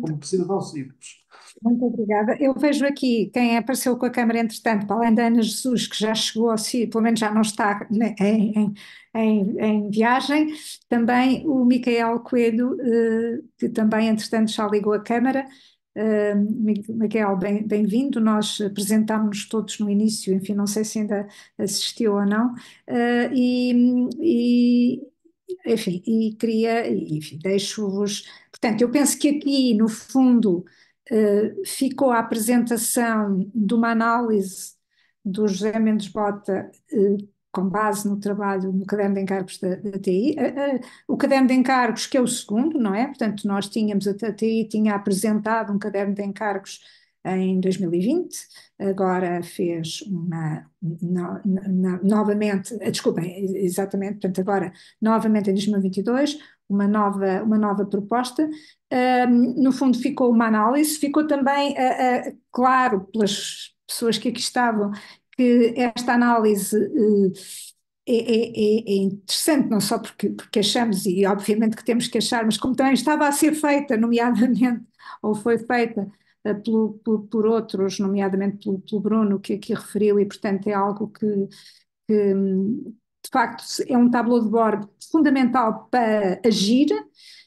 como de simples. Muito obrigada. Eu vejo aqui quem apareceu com a Câmara, entretanto, para além da Ana Jesus, que já chegou ao CIO, pelo menos já não está né, em, em, em viagem, também o Micael Coelho, eh, que também, entretanto, já ligou a Câmara. Uh, eh, Miguel, bem-vindo. Bem Nós apresentámos-nos todos no início, enfim, não sei se ainda assistiu ou não, eh, e, e, enfim, e queria, enfim, deixo-vos. Portanto, eu penso que aqui, no fundo, eh, ficou a apresentação de uma análise do José Mendes Bota eh, com base no trabalho no caderno de encargos da, da TI. Eh, o caderno de encargos, que é o segundo, não é? Portanto, nós tínhamos, a TI tinha apresentado um caderno de encargos em 2020, agora fez uma, no, no, novamente, desculpem, exatamente, portanto agora, novamente em 2022, uma nova, uma nova proposta. Um, no fundo ficou uma análise, ficou também uh, uh, claro pelas pessoas que aqui estavam que esta análise uh, é, é, é, interessante, não só porque, porque achamos, e obviamente que temos que achar, mas como também estava a ser feita, nomeadamente, ou foi feita eh, por outros, nomeadamente pelo, pelo Bruno, que aqui referiu, e portanto é algo que, que de facto é um tabuleiro de bordo fundamental para agir.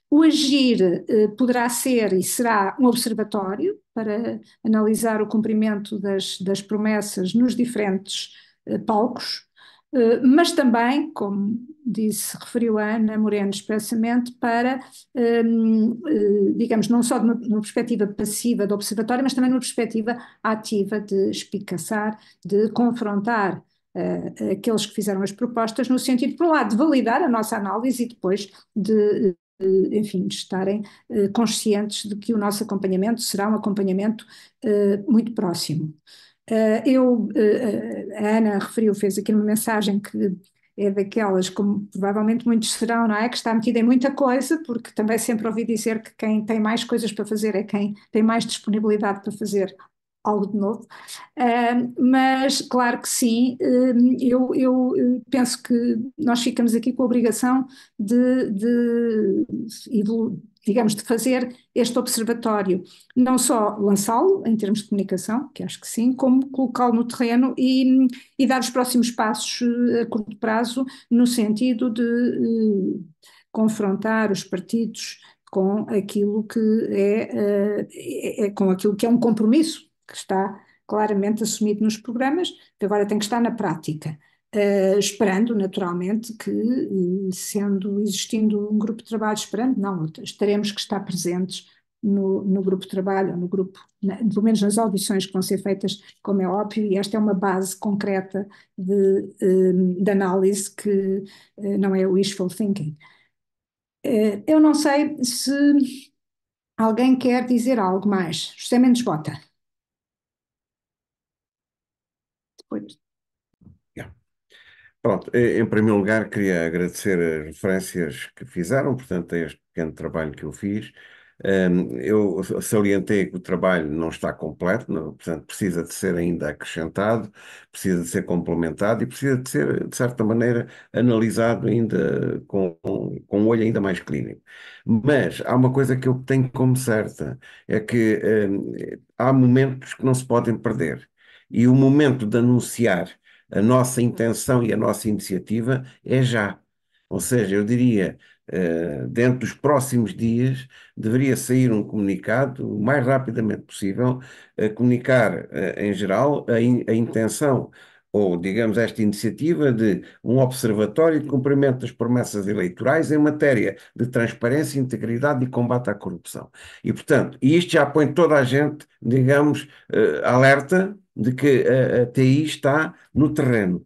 O agir eh, poderá ser e será um observatório para analisar o cumprimento das, das promessas nos diferentes eh, palcos, eh, mas também, como disse, referiu a Ana Moreno expressamente, para, ehm, eh, digamos, não só numa, perspectiva passiva do observatório, mas também numa perspectiva ativa de espicaçar, de confrontar eh, aqueles que fizeram as propostas, no sentido, por um lado, de validar a nossa análise e depois de enfim, de estarem conscientes de que o nosso acompanhamento será um acompanhamento muito próximo. Eh, eu, eh, eh, a Ana referiu, fez aqui uma mensagem que é daquelas, como provavelmente muitos serão, não é? Que está metida em muita coisa, porque também sempre ouvi dizer que quem tem mais coisas para fazer é quem tem mais disponibilidade para fazer algo de novo. mas, claro que sim, eu, eu penso que nós ficamos aqui com a obrigação de, de, digamos, de fazer este observatório, não só lançá-lo em termos de comunicação, que acho que sim, como colocá-lo no terreno e, e, dar os próximos passos eh, a curto prazo no sentido de eh, confrontar os partidos com aquilo que é, eh, é, é, com aquilo que é um compromisso que está claramente assumido nos programas, que agora tem que estar na prática. Uh, esperando naturalmente que, eh, sendo existindo um grupo de trabalho, esperando, não, teremos que estar presentes no, no grupo de trabalho, ou no grupo, na, pelo menos nas audições que vão ser feitas, como é óbvio, e esta é uma base concreta de, eh, de análise que não é wishful thinking. Uh, eu não sei se alguém quer dizer algo mais. José Mendes Bota. Depois. Pronto, em primeiro lugar queria agradecer as referências que fizeram, portanto, a este pequeno trabalho que eu fiz. Hum, eu salientei que o trabalho não está completo, portanto, precisa de ser ainda acrescentado, precisa de ser complementado e precisa de ser, de certa maneira, analisado ainda com, com com um olho ainda mais clínico. Mas há uma coisa que eu tenho como certa, é que hum, há momentos que não se podem perder. E o momento de anunciar a nossa intenção e a nossa iniciativa é já. Ou seja, eu diria, eh, dentro dos próximos dias, deveria sair um comunicado, o mais rapidamente possível, a comunicar, eh, em geral, a, in, a intenção ou, digamos, esta iniciativa de um observatório de cumprimento das promessas eleitorais em matéria de transparência, integridade e combate à corrupção. E, portanto, isto já põe toda a gente, digamos, eh, alerta de que a, a TI está no terreno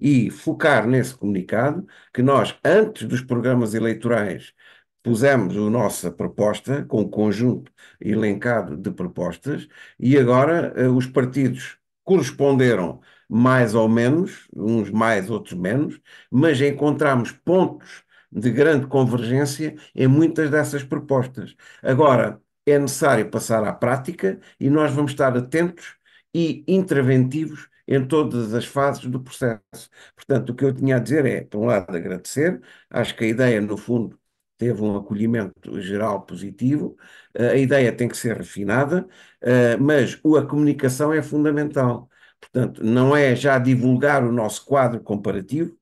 e focar nesse comunicado que nós, antes dos programas eleitorais, pusemos a nossa proposta, com o um conjunto elencado de propostas, e agora eh, os partidos corresponderam mais ou menos, uns mais, outros menos, mas encontramos pontos de grande convergência em muitas dessas propostas. Agora, é necessário passar à prática e nós vamos estar atentos e interventivos em todas as fases do processo. Portanto, o que eu tinha a dizer é, por um lado, agradecer, acho que a ideia, no fundo, teve um acolhimento geral positivo, eh, a ideia tem que ser refinada, eh, mas a comunicação é fundamental. Portanto, não é já divulgar o nosso quadro comparativo,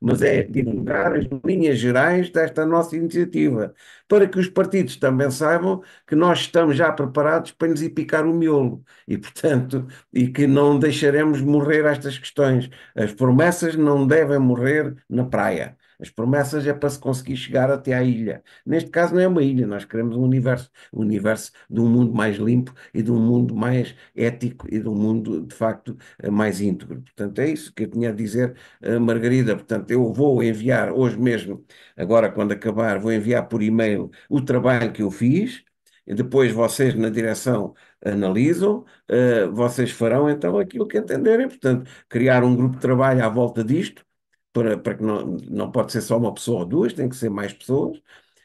mas é divulgar as linhas gerais desta nossa iniciativa, para que os partidos também saibam que nós estamos já preparados para nos ir picar o miolo e, portanto, e que não deixaremos morrer estas questões. As promessas não devem morrer na praia. As promessas é para se conseguir chegar até à ilha. Neste caso não é uma ilha, nós queremos um universo, um universo de um mundo mais limpo e de um mundo mais ético e de um mundo, de facto, eh, mais íntegro. Portanto, é isso que eu tinha a dizer, eh, Margarida. Portanto, eu vou enviar hoje mesmo, agora quando acabar, vou enviar por e-mail o trabalho que eu fiz, depois vocês na direção analisam, eh, vocês farão então aquilo que entenderem, portanto, criar um grupo de trabalho à volta disto, para, para que não, não pode ser só uma pessoa ou duas, tem que ser mais pessoas,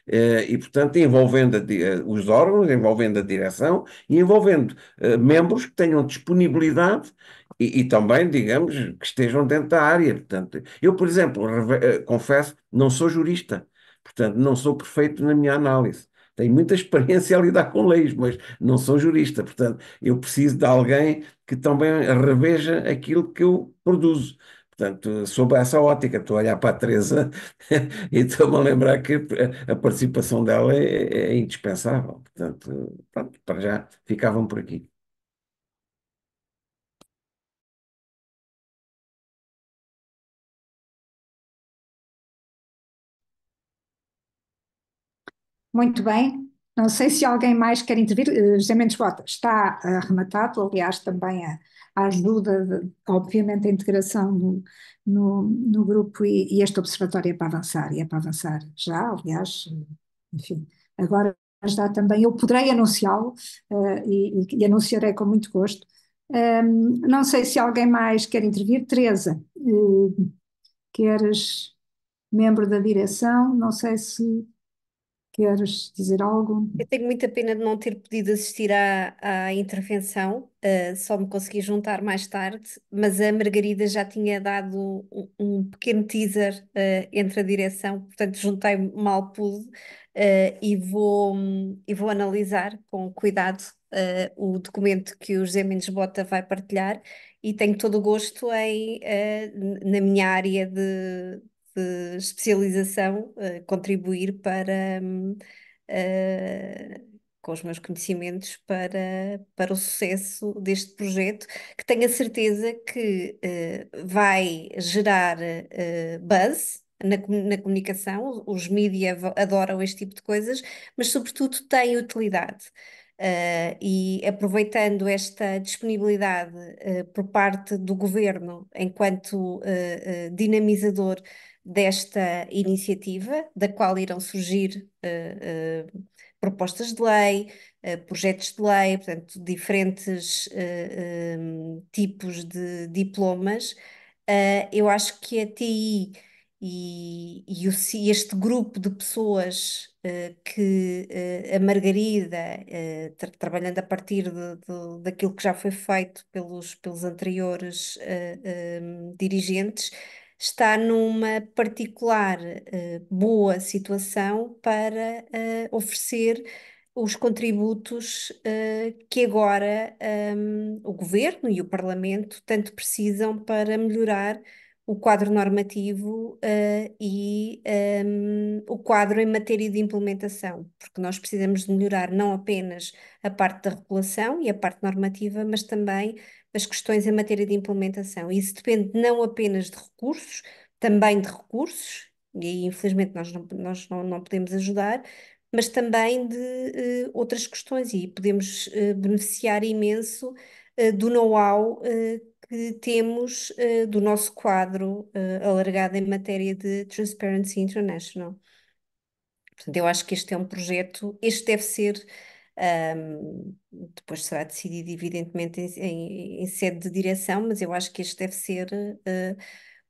eh, e, portanto, envolvendo a, eh, os órgãos, envolvendo a direção e envolvendo uh, membros que tenham disponibilidade e, e, também, digamos, que estejam dentro da área. Portanto, eu, por exemplo, confesso, não sou jurista, portanto, não sou perfeito na minha análise. Tenho muita experiência a lidar com leis, mas não sou jurista, portanto, eu preciso de alguém que também reveja aquilo que eu produzo. Portanto, sob essa ótica, estou a olhar para a Teresa e estou-me a lembrar que a participação dela é, é, é indispensável. Portanto, pronto, para já ficavam por aqui. Muito bem. Não sei se alguém mais quer intervir. Eh, José Mendes Bota está arrematado, eh, aliás, também a a ajuda, obviamente, a integração no, no, no grupo e, e, este observatório é para avançar, e é para avançar já, aliás, enfim, agora já também eu poderei anunciá-lo uh, e, e, anunciarei com muito gosto. Um, não sei se alguém mais quer intervir. Teresa, uh, queres membro da direção? Não sei se Queres dizer algo? Eu tenho muita pena de não ter podido assistir à, à intervenção, uh, só me consegui juntar mais tarde, mas a Margarida já tinha dado um, um pequeno teaser uh, entre a direção, portanto juntei mal pude uh, e vou, um, e vou analisar com cuidado o documento que o José Mendes Bota vai partilhar e tenho todo o gosto em, na minha área de de especialização, uh, contribuir para, uh, com os meus conhecimentos, para, para o sucesso deste projeto, que tenho a certeza que uh, vai gerar buzz. Na, na comunicação, os mídias adoram este tipo de coisas, mas, sobretudo, tem utilidade. Uh, e aproveitando esta disponibilidade uh, por parte do governo enquanto uh, dinamizador desta iniciativa, da qual irão surgir uh, uh, propostas de lei, uh, projetos de lei, portanto, diferentes um, tipos de diplomas. eu acho que a TI e, e, o, este grupo de pessoas que a Margarida, tra trabalhando a partir de, de, daquilo que já foi feito pelos, pelos anteriores um, dirigentes, está numa particular uh, boa situação para uh, oferecer os contributos uh, que agora um, ehm, o governo e o Parlamento tanto precisam para melhorar o quadro normativo e um, ehm, o quadro em matéria de implementação, porque nós precisamos de melhorar não apenas a parte da regulação e a parte normativa, mas também as questões em matéria de implementação. Isso depende não apenas de recursos, também de recursos, e infelizmente nós não, nós não, não podemos ajudar, mas também de uh, outras questões, e podemos uh, beneficiar imenso uh, do know-how que temos do nosso quadro alargado em matéria de Transparency International. Portanto, eu acho que este é um projeto, este deve ser depois será decidido, evidentemente, em, em, em, sede de direção, mas eu acho que este deve ser uh,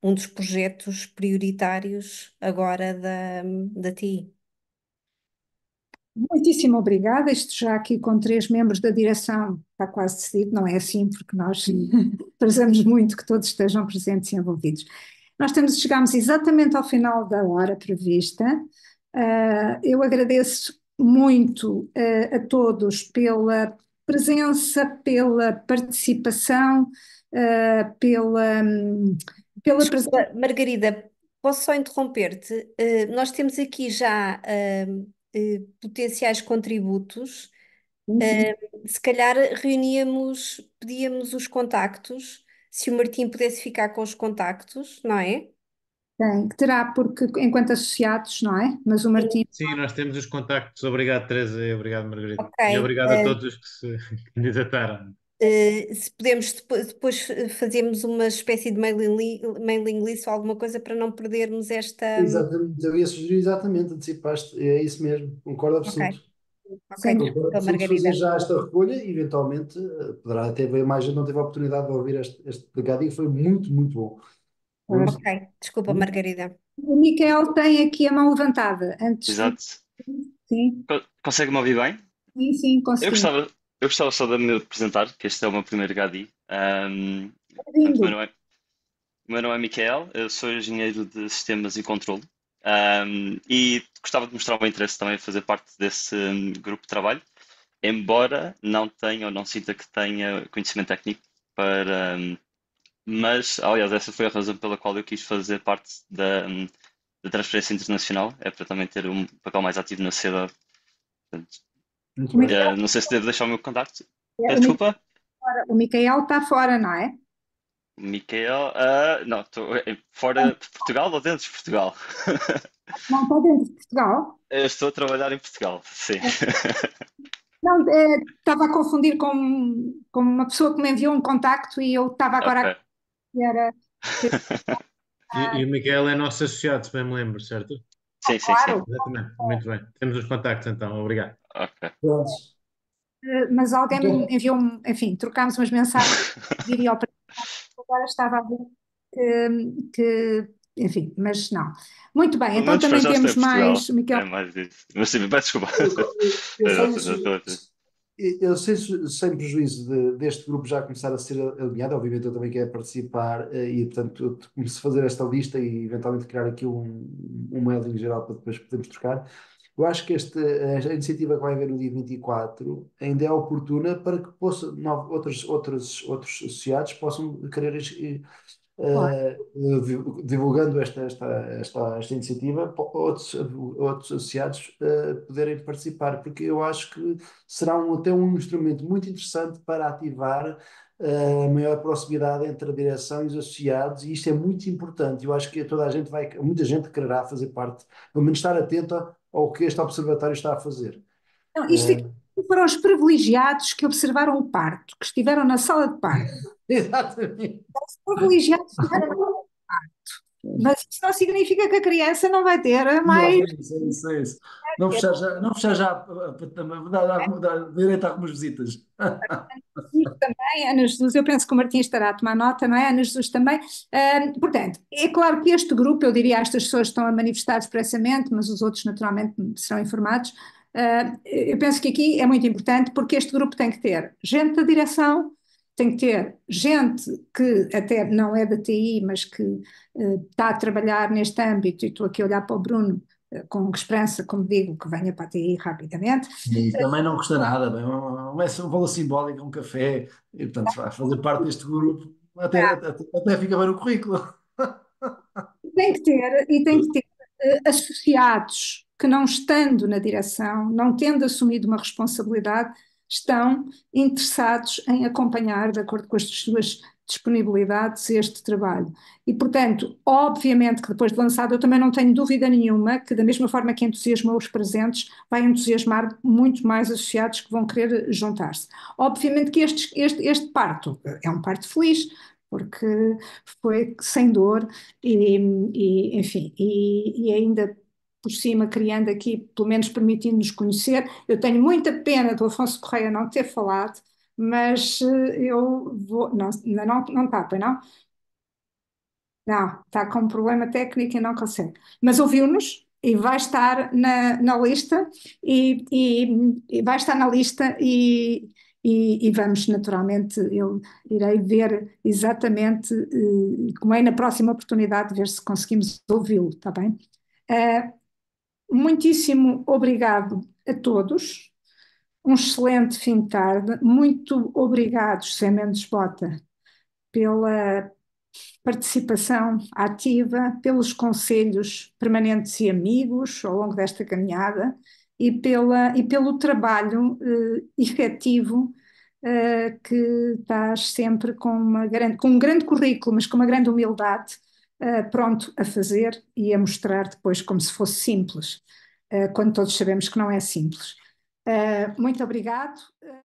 um dos projetos prioritários agora da, da TI. Muitíssimo obrigada. Isto já aqui com três membros da direção está quase decidido, não é assim, porque nós prezamos muito que todos estejam presentes e envolvidos. Nós temos, chegamos exatamente ao final da hora prevista. Uh, eu agradeço muito uh, a todos pela presença, pela participação, uh, pela, pela Desculpa, presença. Margarida, posso só interromper-te? Uh, nós temos aqui já potenciais contributos. Uhum. se calhar reuníamos, pedíamos os contactos, se o Martim pudesse ficar com os contactos, não é? Tem, que terá, porque enquanto associados, não é? Mas o Martim. Sim, nós temos os contactos. Obrigado, Teresa, e obrigado, Margarida. Okay, e obrigado uh... a eh, todos que se candidataram. Uh, se podemos depois, depois fazemos uma espécie de mailing, mailing list ou alguma coisa para não perdermos esta. Hum, exatamente, eu ia sugerir exatamente, antecipaste, é isso mesmo, concordo absolutamente Ok, okay. Sim, então, já esta recolha eventualmente eh, poderá até ver mais gente não teve a oportunidade de ouvir este, este e foi muito, muito bom. Ok, hum. desculpa, hum. Margarida. O Miquel tem aqui a mão levantada. Antes... Exato. Sim. Consegue-me ouvir bem? Sim, sim, consigo. Eu gostava, eu gostava só de me apresentar, que este é o meu primeiro GADI. Um, portanto, o, meu é, o meu nome é Miquel, eu sou engenheiro de sistemas e controle. Um, e gostava de mostrar o meu interesse também em fazer parte desse hum, grupo de trabalho, embora não tenha ou não sinta que tenha conhecimento técnico para, um, mas, aliás, essa foi a razão pela qual eu quis fazer parte da, da transferência internacional, é para também ter um papel mais ativo na sociedade. Portanto, é, não sei se devo deixar o meu contacto. É, Desculpa. O Micael está fora, não é? Micael, uh, não, estou eh, fora ah. de Portugal ou dentro de Portugal? Não, está dentro de Portugal? Eu estou a trabalhar em Portugal, sim. É. Não, estava eh, a confundir com, com uma pessoa que me enviou um contacto e eu estava agora okay. a que era. e, e, o Miguel é nosso associado, se bem me lembro, certo? Sim, sim, claro. sim. Exatamente. Muito bem. Temos os contactos então, obrigado. Ok. Eh, mas alguém me enviou, enfim, trocámos umas mensagens, diria ao agora estava a ver que, que enfim, mas não. Muito bem, então também temos mais, Miguel É mais isso. Mas sim, peço desculpa. Eu, eu, eu, eu sei, sem prejuízo de, deste grupo já começar a ser alinhado, obviamente eu também quero participar eh, e, portanto, eu começo a fazer esta lista e eventualmente criar aqui um, um mailing geral para depois podermos trocar. Eu acho que este, a iniciativa que vai haver no dia 24 ainda é oportuna para que possa, novos, outros, outros, outros associados possam querer eh, divulgando esta, esta, esta, esta iniciativa, outros, outros associados eh, poderem participar, porque eu acho que será um, até um instrumento muito interessante para ativar eh, a maior proximidade entre a direção e os associados, e isto é muito importante. Eu acho que toda a gente vai, muita gente quererá fazer parte, pelo menos estar atenta ao que este observatório está a fazer. Não, isto é foram os privilegiados que observaram o parto, que estiveram na sala de parto. Exatamente. Os privilegiados que estiveram na sala de parto. Mas isso não significa que a criança não vai ter mais. É isso, é isso, é isso. Não fechar já, não fechar já dá, dá, direito a algumas visitas. também, Ana Jesus, eu penso que o Martim estará a tomar nota, não é? Ana Jesus também. portanto, é claro que este grupo, eu diria estas pessoas estão a manifestar expressamente, mas os outros naturalmente serão informados, ah, eu penso que aqui é muito importante porque este grupo tem que ter gente da direção, tem que ter gente que até não é da TI, mas que uh, ah, está a trabalhar neste âmbito, e estou aqui a olhar para o Bruno uh, com esperança, como digo, que venha para a TI rapidamente. E também não custa nada, não é um valor simbólico, um café, e portanto vai fazer parte deste grupo, até, é. até, até, fica bem o currículo. Tem que ter, e tem que ter uh, associados que, não estando na direção, não tendo assumido uma responsabilidade, estão interessados em acompanhar, de acordo com as suas disponibilidades, este trabalho. E, portanto, obviamente que depois de lançado, eu também não tenho dúvida nenhuma que, da mesma forma que entusiasma os presentes, vai entusiasmar muito mais associados que vão querer juntar-se. Obviamente que este, este, este parto é um parto feliz, porque foi sem dor e, e enfim, e, e ainda por cima, criando aqui, pelo menos permitindo-nos conhecer. Eu tenho muita pena do Afonso Correia não ter falado, mas eh, eu vou. Não, não, não está, pois não? Não, está com um problema técnico e não consegue. Mas ouviu-nos e vai estar na, na lista e, e, e vai estar na lista e, e, e, vamos naturalmente, eu irei ver exatamente eh, como é na próxima oportunidade, ver se conseguimos ouvi-lo, está bem? Uh, Muitíssimo obrigado a todos. Um excelente fim de tarde. Muito obrigado, José Mendes Bota, pela participação ativa, pelos conselhos permanentes e amigos ao longo desta caminhada e, pela, e pelo trabalho eh, efetivo eh, que estás sempre com, grande, com um grande currículo, mas com uma grande humildade uh, pronto a fazer e a mostrar depois como se fosse simples, uh, quando todos sabemos que não é simples. Eh, muito obrigado.